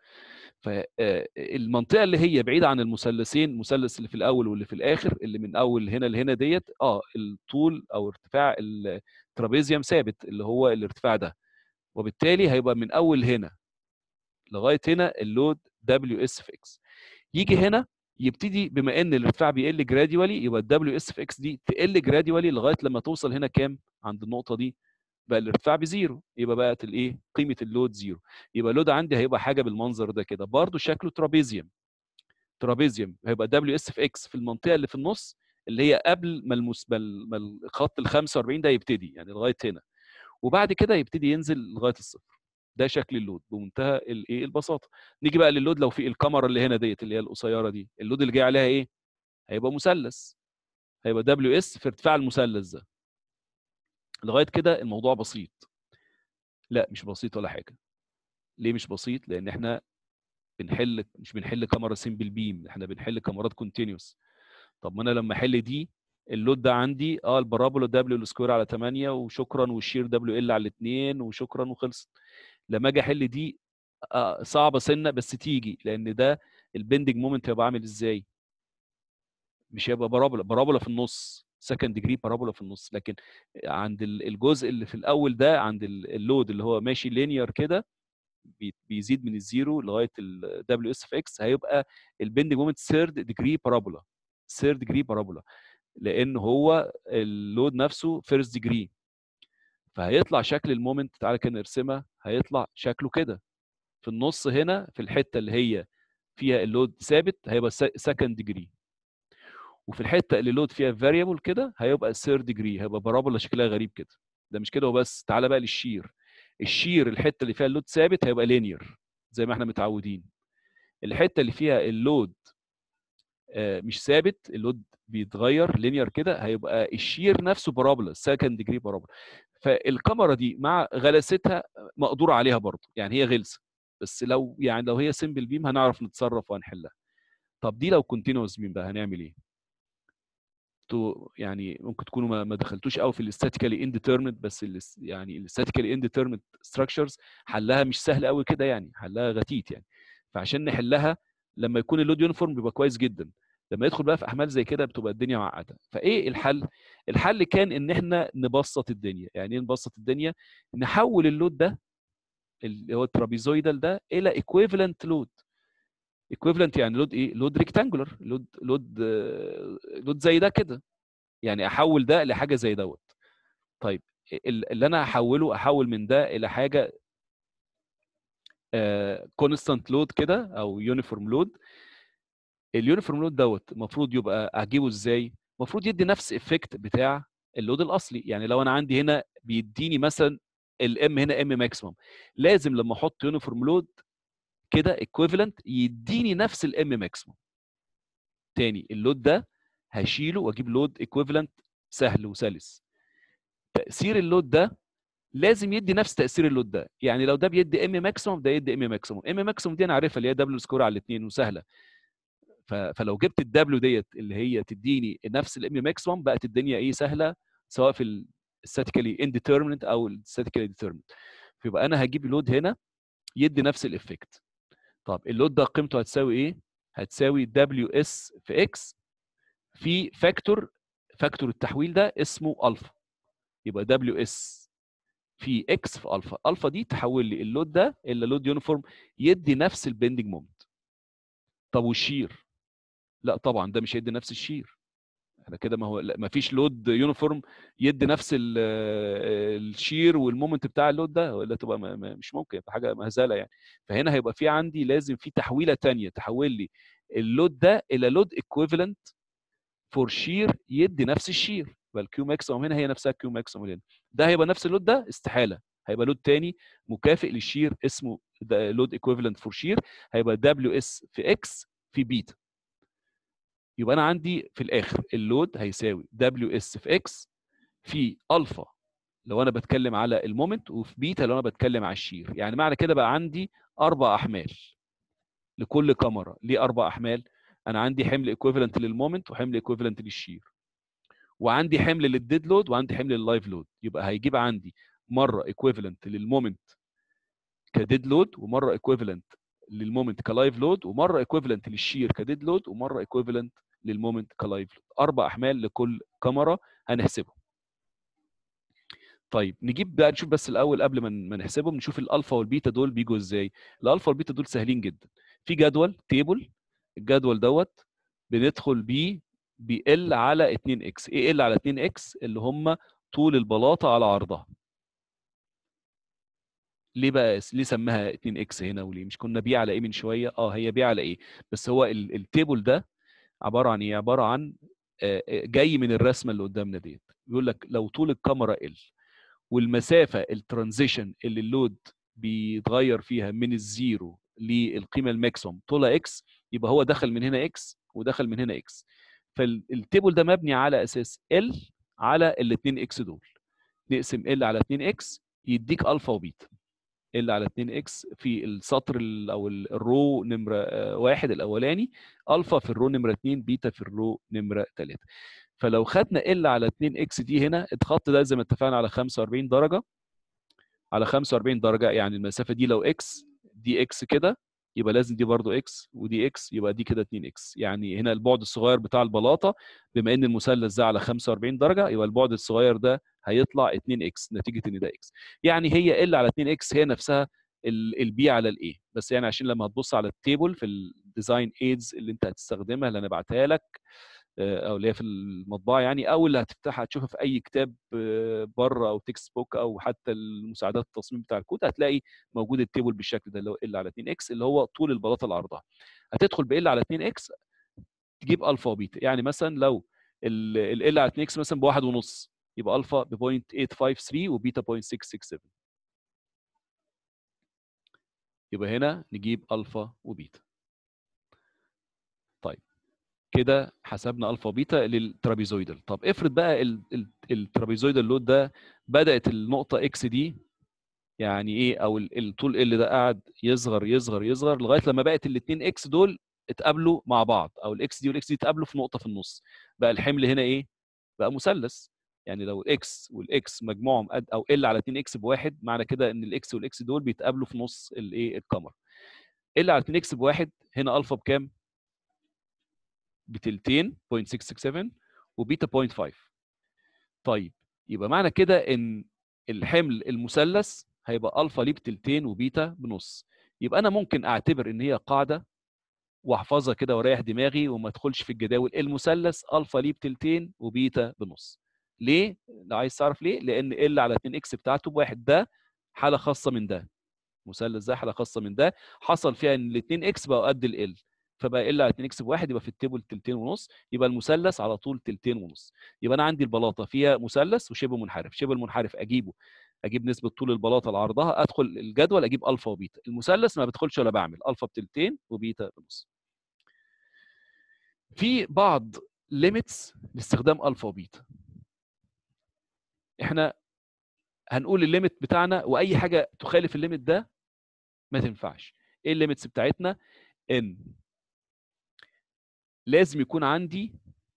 فالمنطقه آه، اللي هي بعيده عن المثلثين المثلث اللي في الاول واللي في الاخر اللي من اول هنا لهنا ديت اه الطول او ارتفاع الترابيزيوم ثابت اللي هو الارتفاع ده وبالتالي هيبقى من اول هنا لغايه هنا اللود دبليو اس في اكس يجي هنا يبتدي بما ان الارتفاع بيقل جراديوالي يبقى الدبليو اس في اكس دي تقل جراديوالي لغايه لما توصل هنا كام عند النقطه دي بقى الارتفاع بزيرو يبقى بقت الايه قيمه اللود زيرو يبقى اللود عندي هيبقى حاجه بالمنظر ده كده برضو شكله ترابيزيوم ترابيزيوم هيبقى دبليو اس في اكس في المنطقه اللي في النص اللي هي قبل ما المس... ما الخط ال 45 ده يبتدي يعني لغايه هنا وبعد كده يبتدي ينزل لغايه الصفر ده شكل اللود بمنتهى الايه البساطه نيجي بقى لللود لو في الكاميرا اللي هنا ديت اللي هي القصيره دي اللود اللي جاي عليها ايه هيبقى مثلث هيبقى دبليو اس في ارتفاع المثلث ده لغايه كده الموضوع بسيط لا مش بسيط ولا حاجه ليه مش بسيط لان احنا بنحل مش بنحل كاميرا سيمبل بيم احنا بنحل كاميرات كونتينوس طب ما انا لما احل دي اللود ده عندي اه البارابولا دبليو سكوير على 8 وشكرا والشير دبليو ال على 2 وشكرا وخلصت لما اجي احل دي آه صعبه سنه بس تيجي لان ده البندنج مومنت هيبقى عامل ازاي مش هيبقى بارابولا بارابولا في النص سكند ديجري بارابولا في النص لكن عند الجزء اللي في الاول ده عند اللود اللي هو ماشي لينير كده بيزيد من الزيرو لغايه الدبليو اس اف اكس هيبقى البندنج مومنت ثيرد ديجري بارابولا ثيرد ديجري بارابولا لان هو اللود نفسه فيرست ديجري فهيطلع شكل المومنت تعالى كده نرسمها هيطلع شكله كده في النص هنا في الحته اللي هي فيها اللود ثابت هيبقى سكند ديجري وفي الحته اللي لود فيها فاريبل كده هيبقى الثيرد ديجري هيبقى بارابولا شكلها غريب كده ده مش كده وبس تعالى بقى للشير الشير الحته اللي فيها اللود ثابت هيبقى لينير زي ما احنا متعودين الحته اللي فيها اللود آه، مش ثابت اللود بيتغير لينير كده هيبقى الشير نفسه بارابولا سكند ديجري بارابولا فالكاميرا دي مع غلستها مقدور عليها برضه يعني هي غلسه بس لو يعني لو هي سمبل بيم هنعرف نتصرف وهنحلها طب دي لو كونتينوس بيم بقى هنعمل ايه انتوا يعني ممكن تكونوا ما, ما دخلتوش قوي في الاستاتيكالي انديترمنت بس يعني الاستاتيكالي انديترمنت ستراكشرز حلها مش سهل قوي كده يعني حلها غتيت يعني فعشان نحلها لما يكون اللود يونيفورم بيبقى كويس جدا لما يدخل بقى في احمال زي كده بتبقى الدنيا معقده فايه الحل الحل كان ان احنا نبسط الدنيا يعني ايه نبسط الدنيا نحول اللود ده اللي هو الترابيزويدال ده الى ايكويفالنت لود ايكويفالنت يعني لود ايه لود ريكتانجولار لود لود لود زي ده كده يعني احول ده لحاجه زي دوت طيب اللي انا هحوله احول من ده الى حاجه كونستانت آه، لود كده او يونيفورم لود اليونيفورم لود دوت المفروض يبقى اجيبه ازاي المفروض يدي نفس افكت بتاع اللود الاصلي يعني لو انا عندي هنا بيديني مثلا الام هنا ام ماكسيمم لازم لما احط يونيفورم لود كده equivalent يديني نفس الام ماكسيموم تاني اللود ده هشيله واجيب لود equivalent سهل وسلس تاثير اللود ده لازم يدي نفس تاثير اللود ده يعني لو ده بيدي ام ماكسيموم ده يدي ام ماكسيموم ام ماكسيموم دي انا عارفها اللي هي دبليو سكور على الاثنين وسهله فلو جبت الدبليو ديت اللي هي تديني نفس الام ماكسيموم بقت الدنيا ايه سهله سواء في الستاتيكالي انديترمنت او الستاتيكالي ديترمنت فيبقى انا هجيب لود هنا يدي نفس الافكت طب اللود ده قيمته هتساوي ايه؟ هتساوي دبليو اس في اكس في فاكتور فاكتور التحويل ده اسمه الفا يبقى دبليو اس في اكس في الفا الفا دي تحول لي اللود ده الى لود يونيفورم يدي نفس البندنج مومنت طب والشير لا طبعا ده مش هيدي نفس الشير انا كده ما هو ما فيش لود يونيفورم يدي نفس الشير والمومنت بتاع اللود ده ولا تبقى مش ممكن حاجه مهزله يعني فهنا هيبقى في عندي لازم في تحويله ثانيه تحول لي اللود ده الى لود ايكويفالنت فور شير يدي نفس الشير يبقى الكيو ماكسيمم هنا هي نفسها الكيو ماكسيمم هنا ده هيبقى نفس اللود ده استحاله هيبقى لود تاني مكافئ للشير اسمه لود ايكويفالنت فور شير هيبقى دبليو اس في اكس في بيتا يبقى انا عندي في الاخر اللود هيساوي دبليو اس في اكس في الفا لو انا بتكلم على المومنت وفي بيتا لو انا بتكلم على الشير يعني معنى كده بقى عندي اربع احمال لكل كاميرا ليه اربع احمال انا عندي حمل ايكويفالنت للمومنت وحمل ايكويفالنت للشير وعندي حمل للديد لود وعندي حمل لللايف لود يبقى هيجيب عندي مره ايكويفالنت للمومنت كديد لود ومره ايكويفالنت للمومنت كلايف لود ومره ايكويفالنت للشير كديد لود ومره ايكويفالنت للمومنت كلايف لود اربع احمال لكل كاميرا هنحسبهم طيب نجيب بقى نشوف بس الاول قبل ما نحسبهم نشوف الالفا والبيتا دول بيجوا ازاي الالفا والبيتا دول سهلين جدا في جدول تيبل الجدول دوت بندخل بيه بيقل على 2 اكس ايه ال على 2 اكس اللي هم طول البلاطه على عرضها ليه بقى ليه سماها 2 اكس هنا وليه مش كنا بيع على ايه من شويه اه هي بيع على ايه بس هو التيبل ده عباره عن ايه؟ عباره عن جاي من الرسمه اللي قدامنا ديت بيقول لك لو طول الكاميرا ال والمسافه الترانزيشن اللي اللود بيتغير فيها من الزيرو للقيمه الماكسيموم طولها اكس يبقى هو دخل من هنا اكس ودخل من هنا اكس فالتيبل ده مبني على اساس ال على الاثنين اكس دول نقسم ال على 2 اكس يديك الفا وبيتا ال على 2 اكس في السطر او الرو نمره آه، واحد الاولاني الفا في الرو نمره 2 بيتا في الرو نمره 3 فلو خدنا ال على 2 اكس دي هنا الخط ده زي ما اتفقنا على 45 درجه على 45 درجه يعني المسافه دي لو اكس دي اكس كده يبقى لازم دي برضو اكس ودي اكس يبقى دي كده 2 اكس يعني هنا البعد الصغير بتاع البلاطه بما ان المثلث ده على 45 درجه يبقى البعد الصغير ده هيطلع 2 اكس نتيجه ان ده اكس يعني هي ال على 2 اكس هي نفسها البي على الايه بس يعني عشان لما هتبص على التيبل في الديزاين ايدز اللي انت هتستخدمها اللي انا بعتها لك آه، او اللي هي في المطبعه يعني او اللي هتفتحها هتشوفها في اي كتاب آه، بره او تكست بوك او حتى المساعدات التصميم بتاع الكود هتلاقي موجود التيبل بالشكل ده اللي هو ال على 2 اكس اللي هو طول البلاطه اللي عرضها هتدخل بال على 2 اكس تجيب الفا وبيتا يعني مثلا لو ال على 2 اكس مثلا بواحد ونص يبقى الفا ب 0.853 وبيتا 0.667 يبقى هنا نجيب الفا وبيتا طيب كده حسبنا الفا وبيتا للترابيزويدال طب افرض بقى الترابيزويدال لود ده بدات النقطه اكس دي يعني ايه او الطول ال ده قاعد يصغر يصغر يصغر لغايه لما بقت الاثنين اكس دول اتقابلوا مع بعض او الاكس دي والاكس دي اتقابلوا في نقطه في النص بقى الحمل هنا ايه بقى مثلث يعني لو الاكس والاكس مجموعهم قد او ال على 2 اكس بواحد معنى كده ان الاكس والاكس دول بيتقابلوا في نص الايه القمر ال على 2 اكس بواحد هنا الفا بكام؟ بتلتين 0.667 وبيتا 0.5 طيب يبقى معنى كده ان الحمل المثلث هيبقى الفا ليه بتلتين وبيتا بنص يبقى انا ممكن اعتبر ان هي قاعده واحفظها كده واريح دماغي وما ادخلش في الجداول المثلث الفا ليه بتلتين وبيتا بنص ليه؟ لو عايز تعرف ليه؟ لان ال على 2 اكس بتاعته بواحد ده حاله خاصه من ده مثلث ده حاله خاصه من ده حصل فيها ان ال 2 اكس بقوا قد ال ال فبقى ال على 2 اكس بواحد يبقى في التيبل تلتين ونص يبقى المثلث على طول تلتين ونص يبقى انا عندي البلاطه فيها مثلث وشبه منحرف شبه المنحرف اجيبه اجيب نسبه طول البلاطه لعرضها ادخل الجدول اجيب الفا وبيتا المثلث ما بدخلش ولا بعمل الفا بتلتين وبيتا بنص في بعض ليميتس لاستخدام الفا وبيتا احنا هنقول الليميت بتاعنا واي حاجه تخالف الليميت ده ما تنفعش ايه الليميتس بتاعتنا ان لازم يكون عندي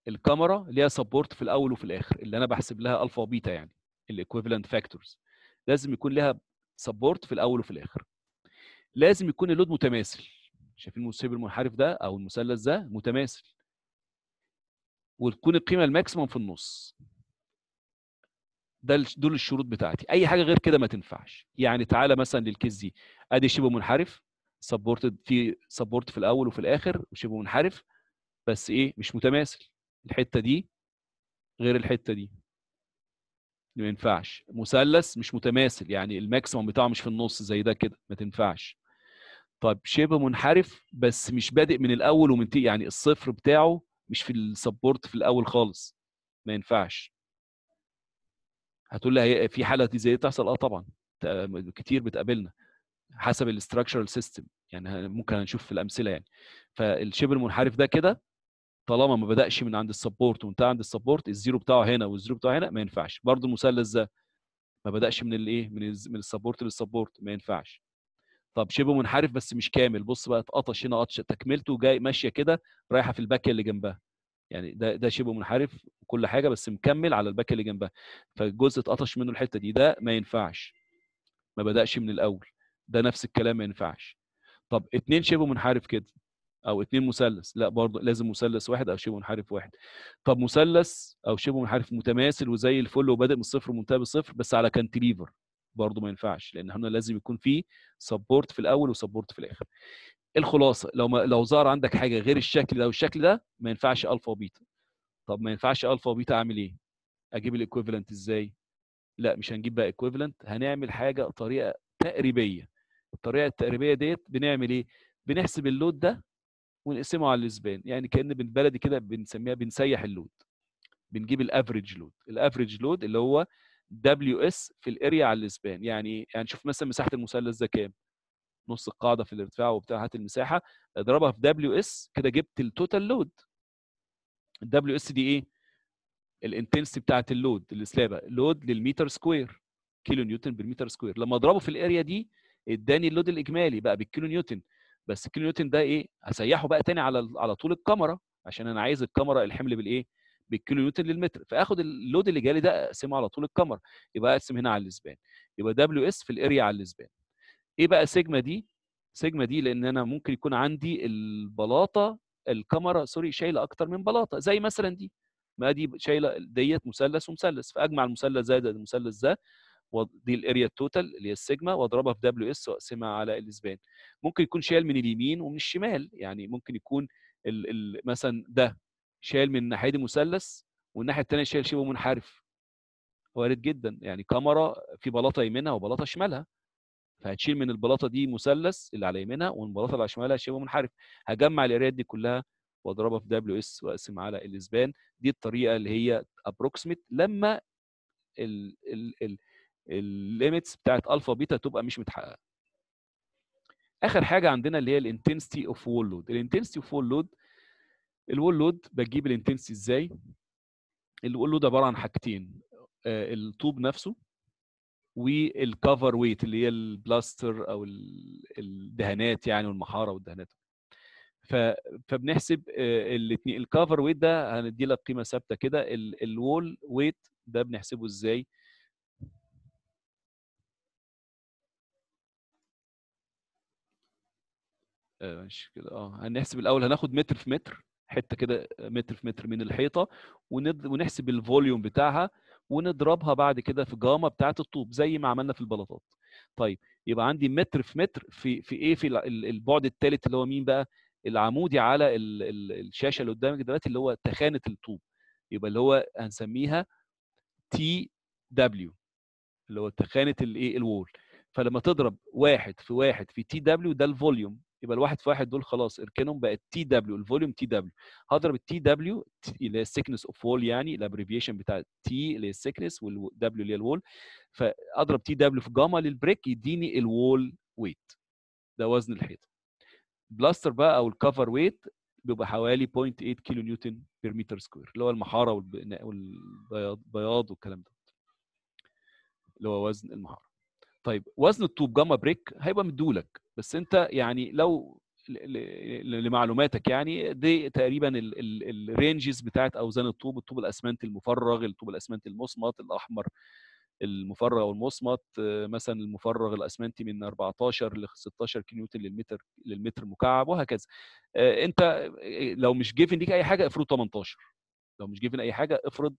الكاميرا ليها سبورت في الاول وفي الاخر اللي انا بحسب لها الفا وبيتا يعني الايكويفالنت فاكتورز لازم يكون لها سبورت في الاول وفي الاخر لازم يكون اللود متماثل شايفين المسيب المنحرف ده او المثلث ده متماثل وتكون القيمه الماكسيمم في النص ده دول الشروط بتاعتي اي حاجه غير كده ما تنفعش يعني تعالى مثلا للكيس دي ادي شبه منحرف سبورت في سبورت في الاول وفي الاخر وشبه منحرف بس ايه مش متماثل الحته دي غير الحته دي ما ينفعش مثلث مش متماثل يعني الماكسيمم بتاعه مش في النص زي ده كده ما تنفعش طب شبه منحرف بس مش بادئ من الاول ومن يعني الصفر بتاعه مش في السبورت في الاول خالص ما ينفعش هتقول لي في حاله زي تحصل اه طبعا كتير بتقابلنا حسب الاستراكشرال سيستم يعني ممكن هنشوف في الامثله يعني فالشبه المنحرف ده كده طالما ما بداش من عند السبورت وانتهى عند السبورت الزيرو بتاعه هنا والزيرو بتاعه هنا ما ينفعش برضه المثلث ده ما بداش من الايه من من السبورت للسبورت ما ينفعش طب شبه منحرف بس مش كامل بص بقى اتقطش هنا قطشه تكملته جاي ماشيه كده رايحه في الباكيه اللي جنبها يعني ده ده شبه منحرف وكل حاجه بس مكمل على الباك اللي جنبها فالجزء اتقطش منه الحته دي ده ما ينفعش ما بداش من الاول ده نفس الكلام ما ينفعش طب اتنين شبه منحرف كده او اتنين مثلث لا برضه لازم مثلث واحد او شبه منحرف واحد طب مثلث او شبه منحرف متماثل وزي الفل وبادئ من الصفر ومنتهي بالصفر بس على كانتليفر برضه ما ينفعش لان هنا لازم يكون في سبورت في الاول وسبورت في الاخر الخلاصه لو ما لو ظهر عندك حاجه غير الشكل ده والشكل ده ما ينفعش الفا وبيتا طب ما ينفعش الفا وبيتا اعمل ايه اجيب الايكويفالنت ازاي لا مش هنجيب بقى ايكويفالنت هنعمل حاجه طريقه تقريبيه الطريقه التقريبيه ديت بنعمل ايه بنحسب اللود ده ونقسمه على الاسبان يعني كان بالبلدي كده بنسميها بنسيح اللود بنجيب الافريج لود الافريج لود اللي هو دبليو اس في الاريا على الاسبان يعني يعني شوف مثلا مساحه المثلث ده كام نص القاعده في الارتفاع وبتاع هات المساحه اضربها في دبليو اس كده جبت التوتال لود الدبليو اس دي ايه الانتنسي بتاعت اللود السلابه لود للمتر سكوير كيلو نيوتن بالمتر سكوير لما اضربه في الاريا دي اداني اللود الاجمالي بقى بالكيلو نيوتن بس الكيلو نيوتن ده ايه هسيحه بقى تاني على على طول الكاميرا عشان انا عايز الكاميرا الحمل بالايه بالكيلو نيوتن للمتر فاخد اللود اللي جالي ده اقسمه على طول الكاميرا يبقى اقسم هنا على الاسبان يبقى دبليو اس في الاريا على الاسبان ايه بقى سيجما دي سيجما دي لان انا ممكن يكون عندي البلاطه الكاميرا سوري شايله اكتر من بلاطه زي مثلا دي ما دي شايله ديت مثلث ومثلث فاجمع المثلث ده المثلث ده ودي الاريا التوتال اللي هي السيجما واضربها في دبليو اس واقسمها على الاسبان ممكن يكون شايل من اليمين ومن الشمال يعني ممكن يكون الـ الـ مثلا ده شايل من ناحيه مثلث والناحيه الثانيه شايل شبه منحرف وارد جدا يعني كاميرا في بلاطه يمينها وبلاطه شمالها فهتشيل من البلاطه دي مثلث اللي على يمينها والبلاطه اللي على شمالها شبه منحرف هجمع القرايات دي كلها واضربها في دبليو اس واقسم على الاسبان دي الطريقه اللي هي ابروكسيمت لما الليميتس بتاعت الفا بيتا تبقى مش متحققه اخر حاجه عندنا اللي هي الانتنسيتي اوف وول لود الانتنسيتي اوف وول لود الوول لود بجيب الانتنسيتي ازاي الوول لود عباره عن حاجتين آه، الطوب نفسه والكفر ويت اللي هي البلاستر او الدهانات يعني والمحاره والدهانات فبنحسب الاثنين الكفر ويت ده هندي لك قيمه ثابته كده الوول ويت ده بنحسبه ازاي آه، ماشي كده اه هنحسب الاول هناخد متر في متر حته كده آه، متر في متر من الحيطه ونحسب الفوليوم بتاعها ونضربها بعد كده في جاما بتاعه الطوب زي ما عملنا في البلاطات طيب يبقى عندي متر في متر في في ايه في البعد الثالث اللي هو مين بقى العمودي على الشاشه اللي قدامك دلوقتي اللي هو تخانه الطوب يبقى اللي هو هنسميها تي دبليو اللي هو تخانه الايه الوول فلما تضرب واحد في واحد في تي دبليو ده الفوليوم يبقى الواحد في واحد دول خلاص اركنهم بقت تي دبليو الفوليوم تي دبليو هضرب التي دبليو اللي هي السكنس اوف وول يعني الابريفيشن بتاع تي اللي هي السكنس والدبليو اللي هي الوول فاضرب تي دبليو في جاما للبريك يديني الوول ويت ده وزن الحيطه البلاستر بقى او الكفر ويت بيبقى حوالي 0.8 كيلو نيوتن بير متر سكوير اللي هو المحاره والبياض والكلام ده اللي هو وزن المحاره طيب وزن الطوب جاما بريك هيبقى مديهولك بس انت يعني لو لمعلوماتك يعني دي تقريبا الرينجز بتاعت اوزان الطوب الطوب الاسمنت المفرغ الطوب الاسمنت المصمت الاحمر المفرغ والمصمت مثلا المفرغ الاسمنتي من 14 ل 16 كنيوتن للمتر للمتر مكعب وهكذا آه، انت لو مش جيفن ليك اي حاجه افرض 18 لو مش جيفن اي حاجه افرض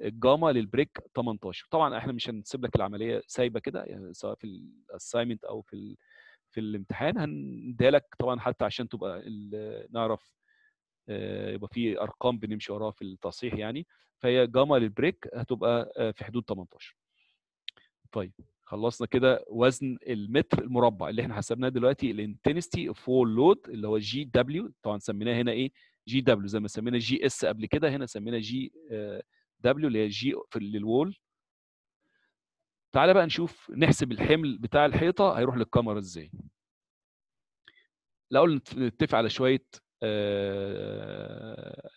الجاما للبريك 18 طبعا احنا مش هنسيب لك العمليه سايبه كده يعني سواء في الاساينمنت او في في الامتحان هنديها لك طبعا حتى عشان تبقى نعرف آه، يبقى في ارقام بنمشي وراها في التصحيح يعني فهي جاما للبريك هتبقى آه، في حدود 18 طيب خلصنا كده وزن المتر المربع اللي احنا حسبناه دلوقتي الانتنستي اوف وول لود اللي هو جي دبليو طبعا سميناه هنا ايه جي دبليو زي ما سمينا جي اس قبل كده هنا سمينا جي دبليو آه، اللي هي جي للوول تعالى بقى نشوف نحسب الحمل بتاع الحيطه هيروح للكاميرا ازاي لو نتفق على شويه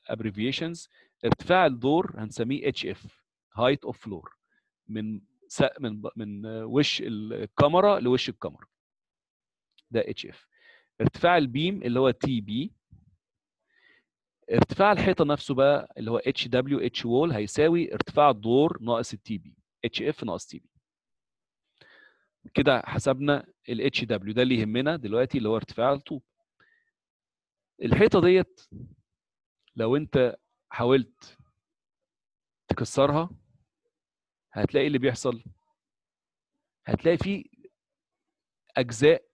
ابريفيشنز ارتفاع الدور هنسميه اتش اف هايت اوف فلور من من من وش الكاميرا لوش الكاميرا ده اتش اف ارتفاع البيم اللي هو تي بي ارتفاع الحيطه نفسه بقى اللي هو اتش دبليو اتش وول هيساوي ارتفاع الدور ناقص التي بي اتش اف ناقص تي بي كده حسبنا ال HW ده اللي يهمنا دلوقتي اللي هو ارتفاع الطوب الحيطه ديت لو انت حاولت تكسرها هتلاقي اللي بيحصل هتلاقي في اجزاء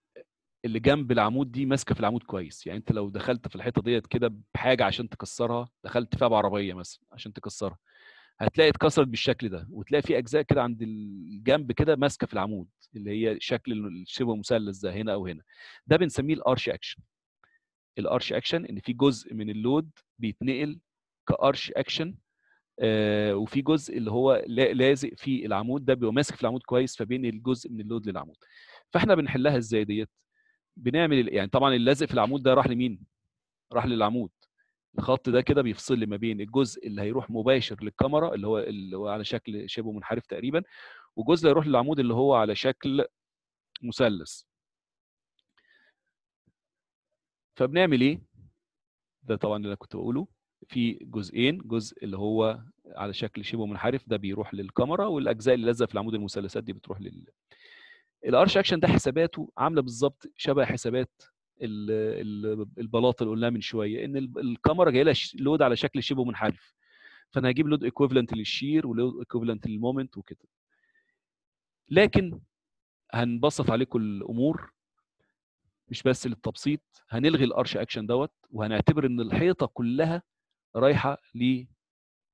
اللي جنب العمود دي ماسكه في العمود كويس يعني انت لو دخلت في الحيطه ديت كده بحاجه عشان تكسرها دخلت فيها بعربيه مثلا عشان تكسرها هتلاقي اتكسرت بالشكل ده وتلاقي في اجزاء كده عند الجنب كده ماسكه في العمود اللي هي شكل شبه مثلث ده هنا او هنا ده بنسميه الارش اكشن الارش اكشن ان في جزء من اللود بيتنقل كارش اكشن آه وفي جزء اللي هو لازق في العمود ده بيبقى ماسك في العمود كويس فبين الجزء من اللود للعمود فاحنا بنحلها ازاي ديت بنعمل يعني طبعا اللازق في العمود ده راح لمين راح للعمود الخط ده كده بيفصل لي ما بين الجزء اللي هيروح مباشر للكاميرا اللي هو اللي هو على شكل شبه منحرف تقريبا وجزء هيروح للعمود اللي هو على شكل مثلث فبنعمل ايه ده طبعا اللي انا كنت بقوله في جزئين جزء اللي هو على شكل شبه منحرف ده بيروح للكاميرا والاجزاء اللي لازقه في العمود المثلثات دي بتروح لل الارش اكشن ده حساباته عامله بالظبط شبه حسابات البلاط اللي قلناه من شويه ان الكاميرا جايه لها لود على شكل شبه منحرف فانا هجيب لود ايكوفلنت للشير ولود ايكوفلنت للمومنت وكده لكن هنبسط عليكم الامور مش بس للتبسيط هنلغي الارش اكشن دوت وهنعتبر ان الحيطه كلها رايحه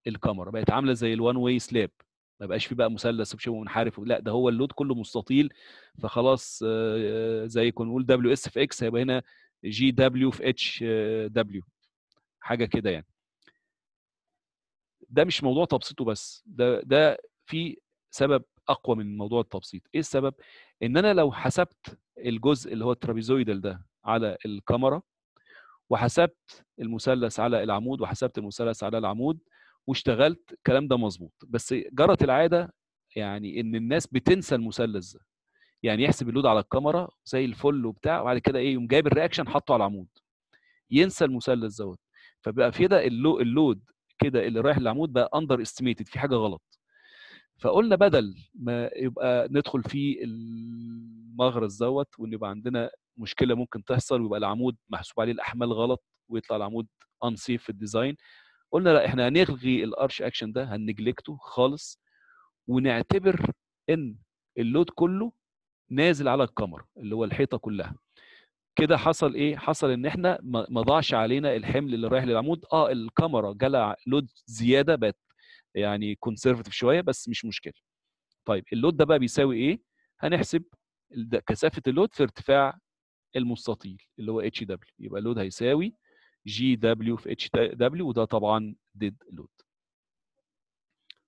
للكاميرا بقت عامله زي الوان واي سلاب ما بقاش فيه بقى مثلث وشبه منحرف لا ده هو اللود كله مستطيل فخلاص آه، زي كنا نقول دبليو اس في اكس هيبقى هنا جي دبليو في اتش دبليو حاجه كده يعني ده مش موضوع تبسيطه بس ده ده في سبب اقوى من موضوع التبسيط ايه السبب ان انا لو حسبت الجزء اللي هو الترابيزويدال ده على الكاميرا وحسبت المثلث على العمود وحسبت المثلث على العمود واشتغلت الكلام ده مظبوط بس جرت العاده يعني ان الناس بتنسى المثلث ده يعني يحسب اللود على الكاميرا زي الفل وبتاع وبعد كده ايه يقوم جايب الرياكشن حاطه على العمود ينسى المثلث دوت فبقى في ده اللود كده اللي رايح للعمود بقى اندر استيميتد في حاجه غلط فقلنا بدل ما يبقى ندخل في المغرز دوت وان يبقى عندنا مشكله ممكن تحصل ويبقى العمود محسوب عليه الاحمال غلط ويطلع العمود انسيف في الديزاين قلنا لا احنا هنلغي الارش اكشن ده هنجلكته خالص ونعتبر ان اللود كله نازل على القمر اللي هو الحيطه كلها كده حصل ايه حصل ان احنا ما ضاعش علينا الحمل اللي رايح للعمود اه الكاميرا جلع لود زياده بقت يعني كونسرفتيف شويه بس مش مشكله طيب اللود ده بقى بيساوي ايه هنحسب كثافه اللود في ارتفاع المستطيل اللي هو اتش دبليو e يبقى اللود هيساوي جي دبليو في اتش دبليو وده طبعا ديد لود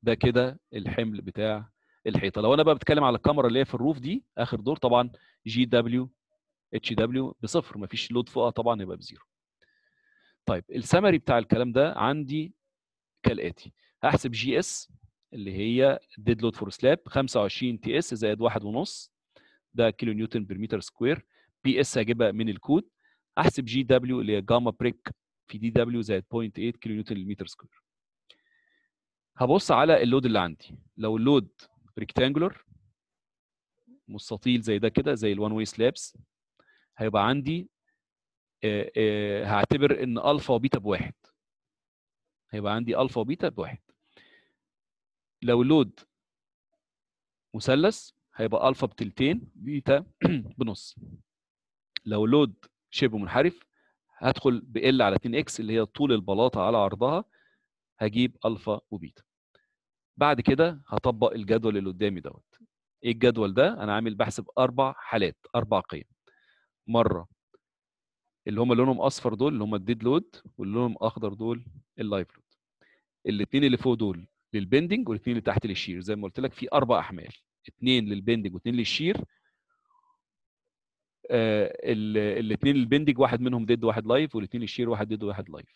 ده كده الحمل بتاع الحيطه لو انا بقى بتكلم على الكاميرا اللي هي في الروف دي اخر دور طبعا جي دبليو اتش دبليو بصفر مفيش لود فوقها طبعا يبقى بزيرو طيب السمري بتاع الكلام ده عندي كالاتي هحسب جي اس اللي هي ديد لود فور سلاب 25 تي اس زائد 1.5 ده كيلو نيوتن برميتر متر سكوير بي اس هجيبها من الكود احسب جي دبليو اللي هي جاما بريك في دي دبليو زائد 0.8 كيلو نيوتن للمتر سكوير هبص على اللود اللي عندي لو اللود ريكتانجولر مستطيل زي ده كده زي الوان واي سلابس هيبقى عندي آه، آه، هعتبر ان الفا وبيتا بواحد هيبقى عندي الفا وبيتا بواحد لو اللود مثلث هيبقى الفا بتلتين بيتا [clears throat] بنص لو لود شبه منحرف هدخل بال على 2 اكس اللي هي طول البلاطه على عرضها هجيب الفا وبيتا بعد كده هطبق الجدول اللي قدامي دوت ايه الجدول ده انا عامل بحسب اربع حالات اربع قيم مره اللي هم لونهم اصفر دول اللي هم الديد لود واللي لونهم اخضر دول اللايف لود الاثنين اللي فوق دول للبندنج والاثنين اللي تحت للشير زي ما قلت لك في اربع احمال اثنين للبندنج واثنين للشير آه، الاثنين البندج واحد منهم ديد واحد لايف والاثنين الشير واحد ديد واحد لايف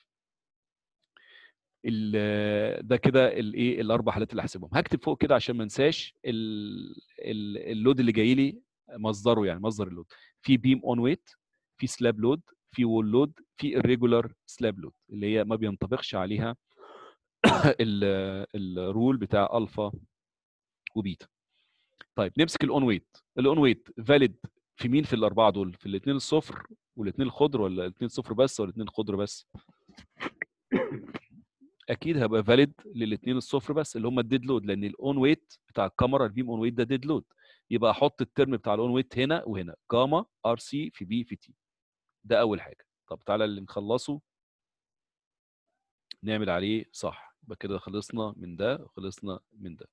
ده كده الايه الاربع حالات اللي هحسبهم هكتب فوق كده عشان ما انساش اللود اللي جاي لي مصدره يعني مصدر اللود في بيم اون ويت في سلاب لود في وول لود في الريجولار سلاب لود اللي هي ما بينطبقش عليها [coughs] الرول بتاع الفا وبيتا طيب نمسك الاون ويت الاون ويت فاليد في مين في الاربعه دول في الاثنين الصفر والاثنين الخضر ولا الاثنين صفر بس ولا الاثنين خضر بس اكيد هبقى فاليد للاثنين الصفر بس اللي هم الديد لود لان الاون ويت بتاع الكاميرا البيم اون ويت ده ديد لود يبقى احط الترم بتاع الاون ويت هنا وهنا جاما ار سي في بي في تي ده اول حاجه طب تعالى اللي نخلصه نعمل عليه صح يبقى كده خلصنا من ده وخلصنا من ده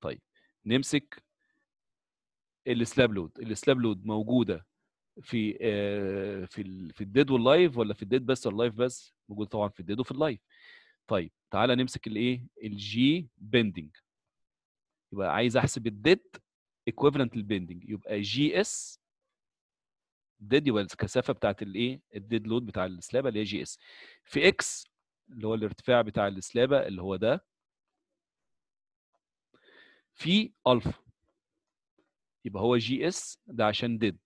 طيب نمسك السلاب لود السلاب لود موجوده في آه، في في الديد واللايف ولا في الديد بس ولا اللايف بس موجود طبعا في الديد وفي اللايف طيب تعالى نمسك الايه الجي بندنج يبقى عايز احسب الديد ايكويفالنت للبندنج يبقى جي اس ديد يبقى الكثافه بتاعت الايه الديد لود بتاع السلابه اللي هي جي اس في اكس اللي هو الارتفاع بتاع السلابه اللي هو ده في الفا يبقى هو جي اس ده عشان ديد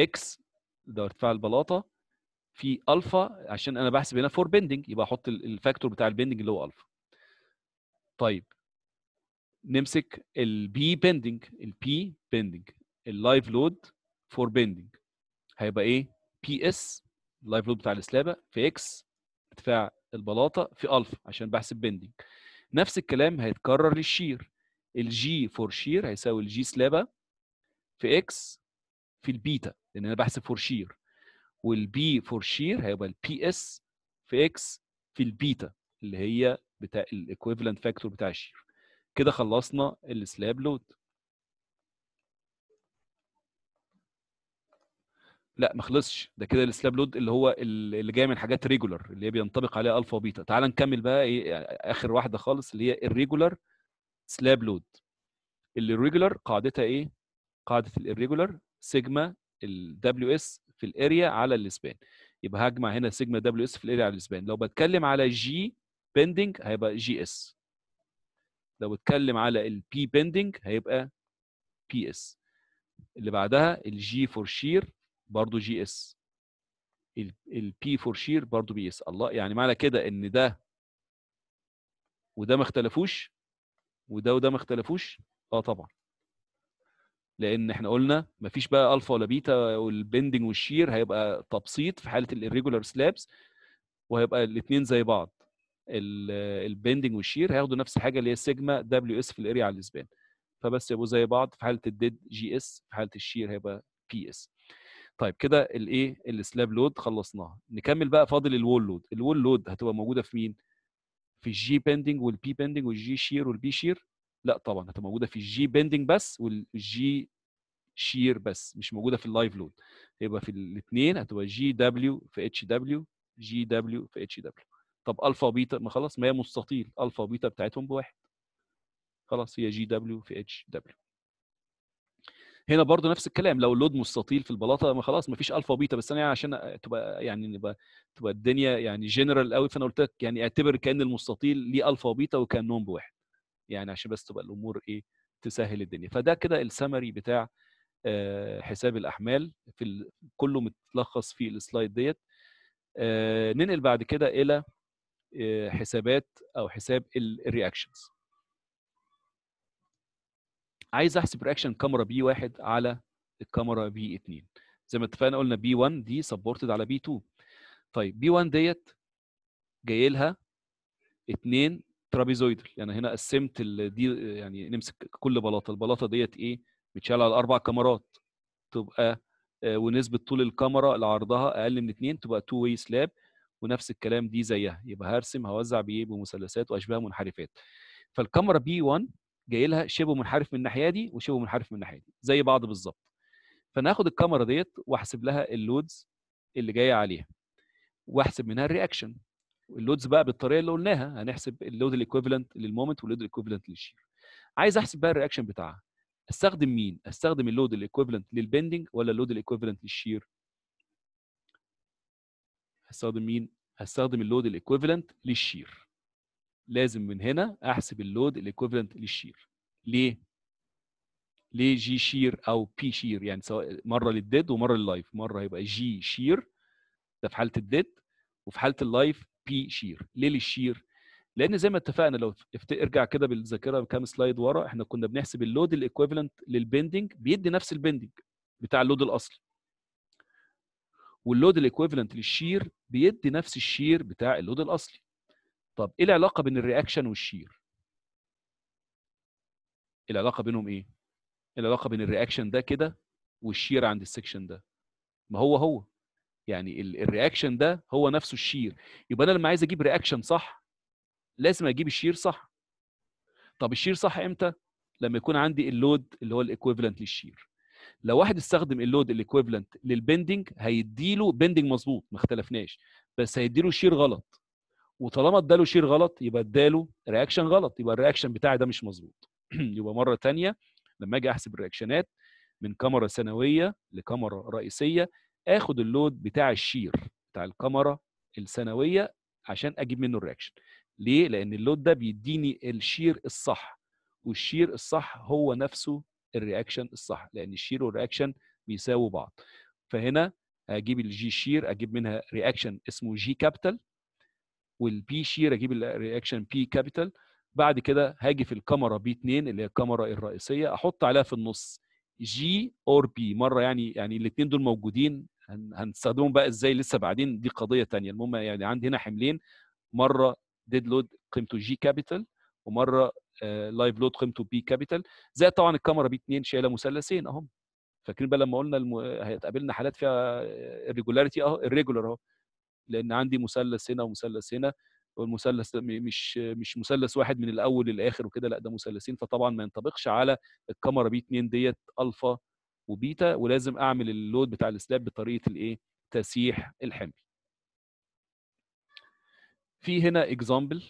اكس ده ارتفاع البلاطه في الفا عشان انا بحسب هنا فور بندنج يبقى احط الفاكتور بتاع البندنج اللي هو الفا طيب نمسك البي بندنج البي بندنج اللايف لود فور بندنج هيبقى ايه بي اس اللايف لود بتاع السلابه في اكس ارتفاع البلاطه في الفا عشان بحسب بندنج نفس الكلام هيتكرر للشير الجي فور شير هيساوي الجي سلابه في اكس في البيتا لان انا بحسب فور شير والبي فور شير هيبقى البي اس في اكس في البيتا اللي هي بتاع الايكويفالنت فاكتور بتاع الشير كده خلصنا السلاب لود لا ما خلصش ده كده السلاب لود اللي هو اللي جاي من حاجات ريجولار اللي هي بينطبق عليها الفا وبيتا تعال نكمل بقى ايه يعني اخر واحده خالص اللي هي الريجولار سلاب لود اللي الريجولار قاعدتها ايه قاعده الirregular سيجما الدبليو اس في الاريا على الاسبان يبقى هجمع هنا سيجما دبليو اس في الاريا على الاسبان لو بتكلم على جي بيندنج هيبقى جي اس لو بتكلم على البي بيندنج هيبقى بي اس اللي بعدها الجي فور شير برضه جي اس البي فور شير برضه بي اس الله يعني معنى كده ان ده وده ما اختلفوش وده وده ما اختلفوش اه طبعا لان احنا قلنا مفيش بقى الفا ولا بيتا والبندنج والشير هيبقى تبسيط في حاله الريجولار سلابس وهيبقى الاثنين زي بعض البندنج والشير هياخدوا نفس الحاجه اللي هي سيجما دبليو اس في الاريا على الاسبان فبس يبقوا زي بعض في حاله الديد جي اس في حاله الشير هيبقى بي اس طيب كده الايه السلاب لود خلصناها نكمل بقى فاضل الول لود الول لود هتبقى موجوده في مين في الجي بندنج والبي بندنج والجي شير والبي شير لا طبعا هتبقى موجوده في الجي بيندنج بس والجي شير بس مش موجوده في اللايف لود هيبقى في الاثنين هتبقى جي دبليو في اتش دبليو جي دبليو في اتش دبليو طب الفا وبيتا ما خلاص ما هي مستطيل الفا وبيتا بتاعتهم بواحد خلاص هي جي دبليو في اتش دبليو هنا برضو نفس الكلام لو اللود مستطيل في البلاطه ما خلاص ما فيش الفا وبيتا بس انا يعني عشان تبقى يعني نبقى تبقى الدنيا يعني جنرال قوي فانا قلت لك يعني اعتبر كان المستطيل ليه الفا وبيتا وكانهم بواحد يعني عشان بس تبقى الامور ايه تسهل الدنيا فده كده السمري بتاع آه، حساب الاحمال في كله متلخص في السلايد ديت آه، ننقل بعد كده الى آه، حسابات او حساب الرياكشنز عايز احسب رياكشن كاميرا بي 1 على الكاميرا بي 2 زي ما اتفقنا قلنا بي 1 دي سبورتد على بي 2 طيب بي 1 ديت جاي لها 2 ترابيزويدال يعني هنا قسمت دي يعني نمسك كل بلاطه البلاطه ديت ايه متشال على اربع كاميرات تبقى آه، ونسبه طول الكاميرا لعرضها اقل من اثنين تبقى تو واي سلاب ونفس الكلام دي زيها يبقى هرسم هوزع بايه بمثلثات واشباه منحرفات فالكاميرا بي 1 جاي لها شبه منحرف من الناحيه دي وشبه منحرف من الناحيه دي زي بعض بالظبط فانا الكاميرا ديت واحسب لها اللودز اللي جايه عليها واحسب منها الرياكشن اللودز بقى بالطريقه اللي قلناها هنحسب اللود الايكوفلنت للمومنت واللود الايكوفلنت للشير عايز احسب بقى الرياكشن بتاعها استخدم مين استخدم اللود الايكوفلنت للبندنج ولا اللود الايكوفلنت للشير استخدم مين استخدم اللود الايكوفلنت للشير لازم من هنا احسب اللود الايكوفلنت للشير ليه ليه جي شير او بي شير يعني سواء مره للديد ومره لللايف مره هيبقى جي شير ده في حاله الديد وفي حاله اللايف بي شير ليه للشير لان زي ما اتفقنا لو افت... ارجع كده بالذاكره كام سلايد ورا احنا كنا بنحسب اللود الايكويفالنت للبندنج بيدي نفس البندنج بتاع اللود الاصلي واللود الايكويفالنت للشير بيدي نفس الشير بتاع اللود الاصلي طب ايه العلاقه بين الرياكشن والشير العلاقه بينهم ايه العلاقه بين الرياكشن ده كده والشير عند السكشن ده ما هو هو يعني الرياكشن ده هو نفسه الشير يبقى انا لما عايز اجيب رياكشن صح لازم اجيب الشير صح طب الشير صح امتى لما يكون عندي اللود اللي هو الايكويفالنت للشير لو واحد استخدم اللود الايكويفالنت للبندنج هيديله بندنج مظبوط ما اختلفناش بس هيديله شير غلط وطالما اداله شير غلط يبقى اداله رياكشن غلط يبقى الرياكشن بتاعي ده مش مظبوط [clears throat] يبقى مره ثانيه لما اجي احسب الرياكشنات من كاميرا ثانويه لكاميرا رئيسيه اخد اللود بتاع الشير بتاع الكاميرا السنويه عشان اجيب منه الرياكشن ليه لان اللود ده بيديني الشير الصح والشير الصح هو نفسه الرياكشن الصح لان الشير والرياكشن بيساووا بعض فهنا اجيب الجي شير اجيب منها رياكشن اسمه جي كابيتال والبي شير اجيب الرياكشن بي كابيتال بعد كده هاجي في الكاميرا بي 2 اللي هي الكاميرا الرئيسيه احط عليها في النص جي اور بي مره يعني يعني الاثنين دول موجودين هنستخدمهم بقى ازاي لسه بعدين دي قضيه ثانيه المهم يعني عندي هنا حملين مره ديد لود قيمته جي كابيتال ومره لايف آه، لود قيمته بي كابيتال زائد طبعا الكاميرا بي 2 شايله مثلثين اهم فاكرين بقى لما قلنا الم... هيتقابلنا حالات فيها الريجولاريتي اهو الريجولار اهو لان عندي مثلث هنا ومثلث هنا والمثلث مش مش مثلث واحد من الاول للاخر وكده لا ده مثلثين فطبعا ما ينطبقش على الكاميرا بي 2 ديت الفا وبيتا ولازم اعمل اللود بتاع السلاب بطريقه الايه تسييح الحمل في هنا اكزامبل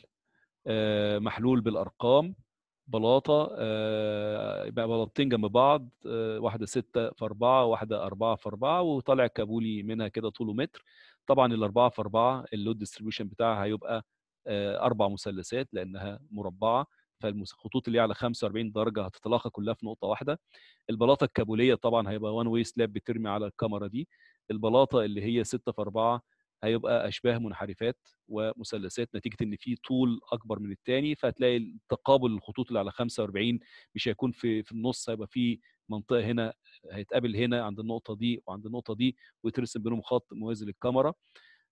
آه، محلول بالارقام بلاطه آه، يبقى بلاطتين جنب بعض آه، واحده 6 في 4 واحده 4 في 4 وطالع كابولي منها كده طوله متر طبعا الاربعه في 4 اللود ديستريبيوشن بتاعها هيبقى اربع مثلثات لانها مربعه فالخطوط اللي على 45 درجه هتتلاقى كلها في نقطه واحده البلاطه الكابوليه طبعا هيبقى وان واي سلاب بترمي على الكاميرا دي البلاطه اللي هي 6 في 4 هيبقى اشباه منحرفات ومثلثات نتيجه ان في طول اكبر من الثاني فهتلاقي تقابل الخطوط اللي على 45 مش هيكون في في النص هيبقى في منطقه هنا هيتقابل هنا عند النقطه دي وعند النقطه دي ويترسم بينهم خط موازي للكاميرا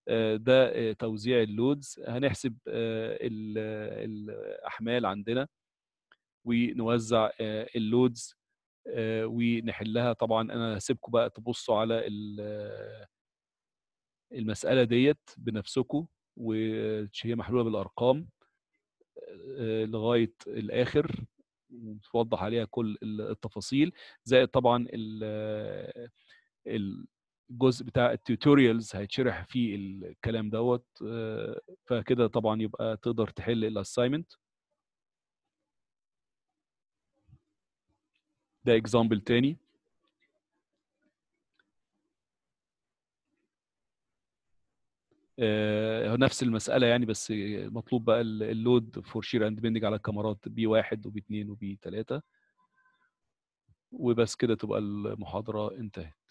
آه، ده آه، توزيع اللودز هنحسب آه، الاحمال عندنا ونوزع اللودز ونحلها طبعا انا هسيبكم بقى تبصوا على المساله ديت بنفسكم وهي محلوله بالارقام لغايه الاخر وتوضح عليها كل التفاصيل زائد طبعا الجزء بتاع التوتوريالز هيتشرح فيه الكلام دوت آه، فكده طبعا يبقى تقدر تحل الاساينمنت ده اكزامبل تاني آه، هو نفس المساله يعني بس مطلوب بقى اللود فور شير اند بيندنج على الكاميرات بي واحد وبي اتنين وبي تلاته وبس كده تبقى المحاضره انتهت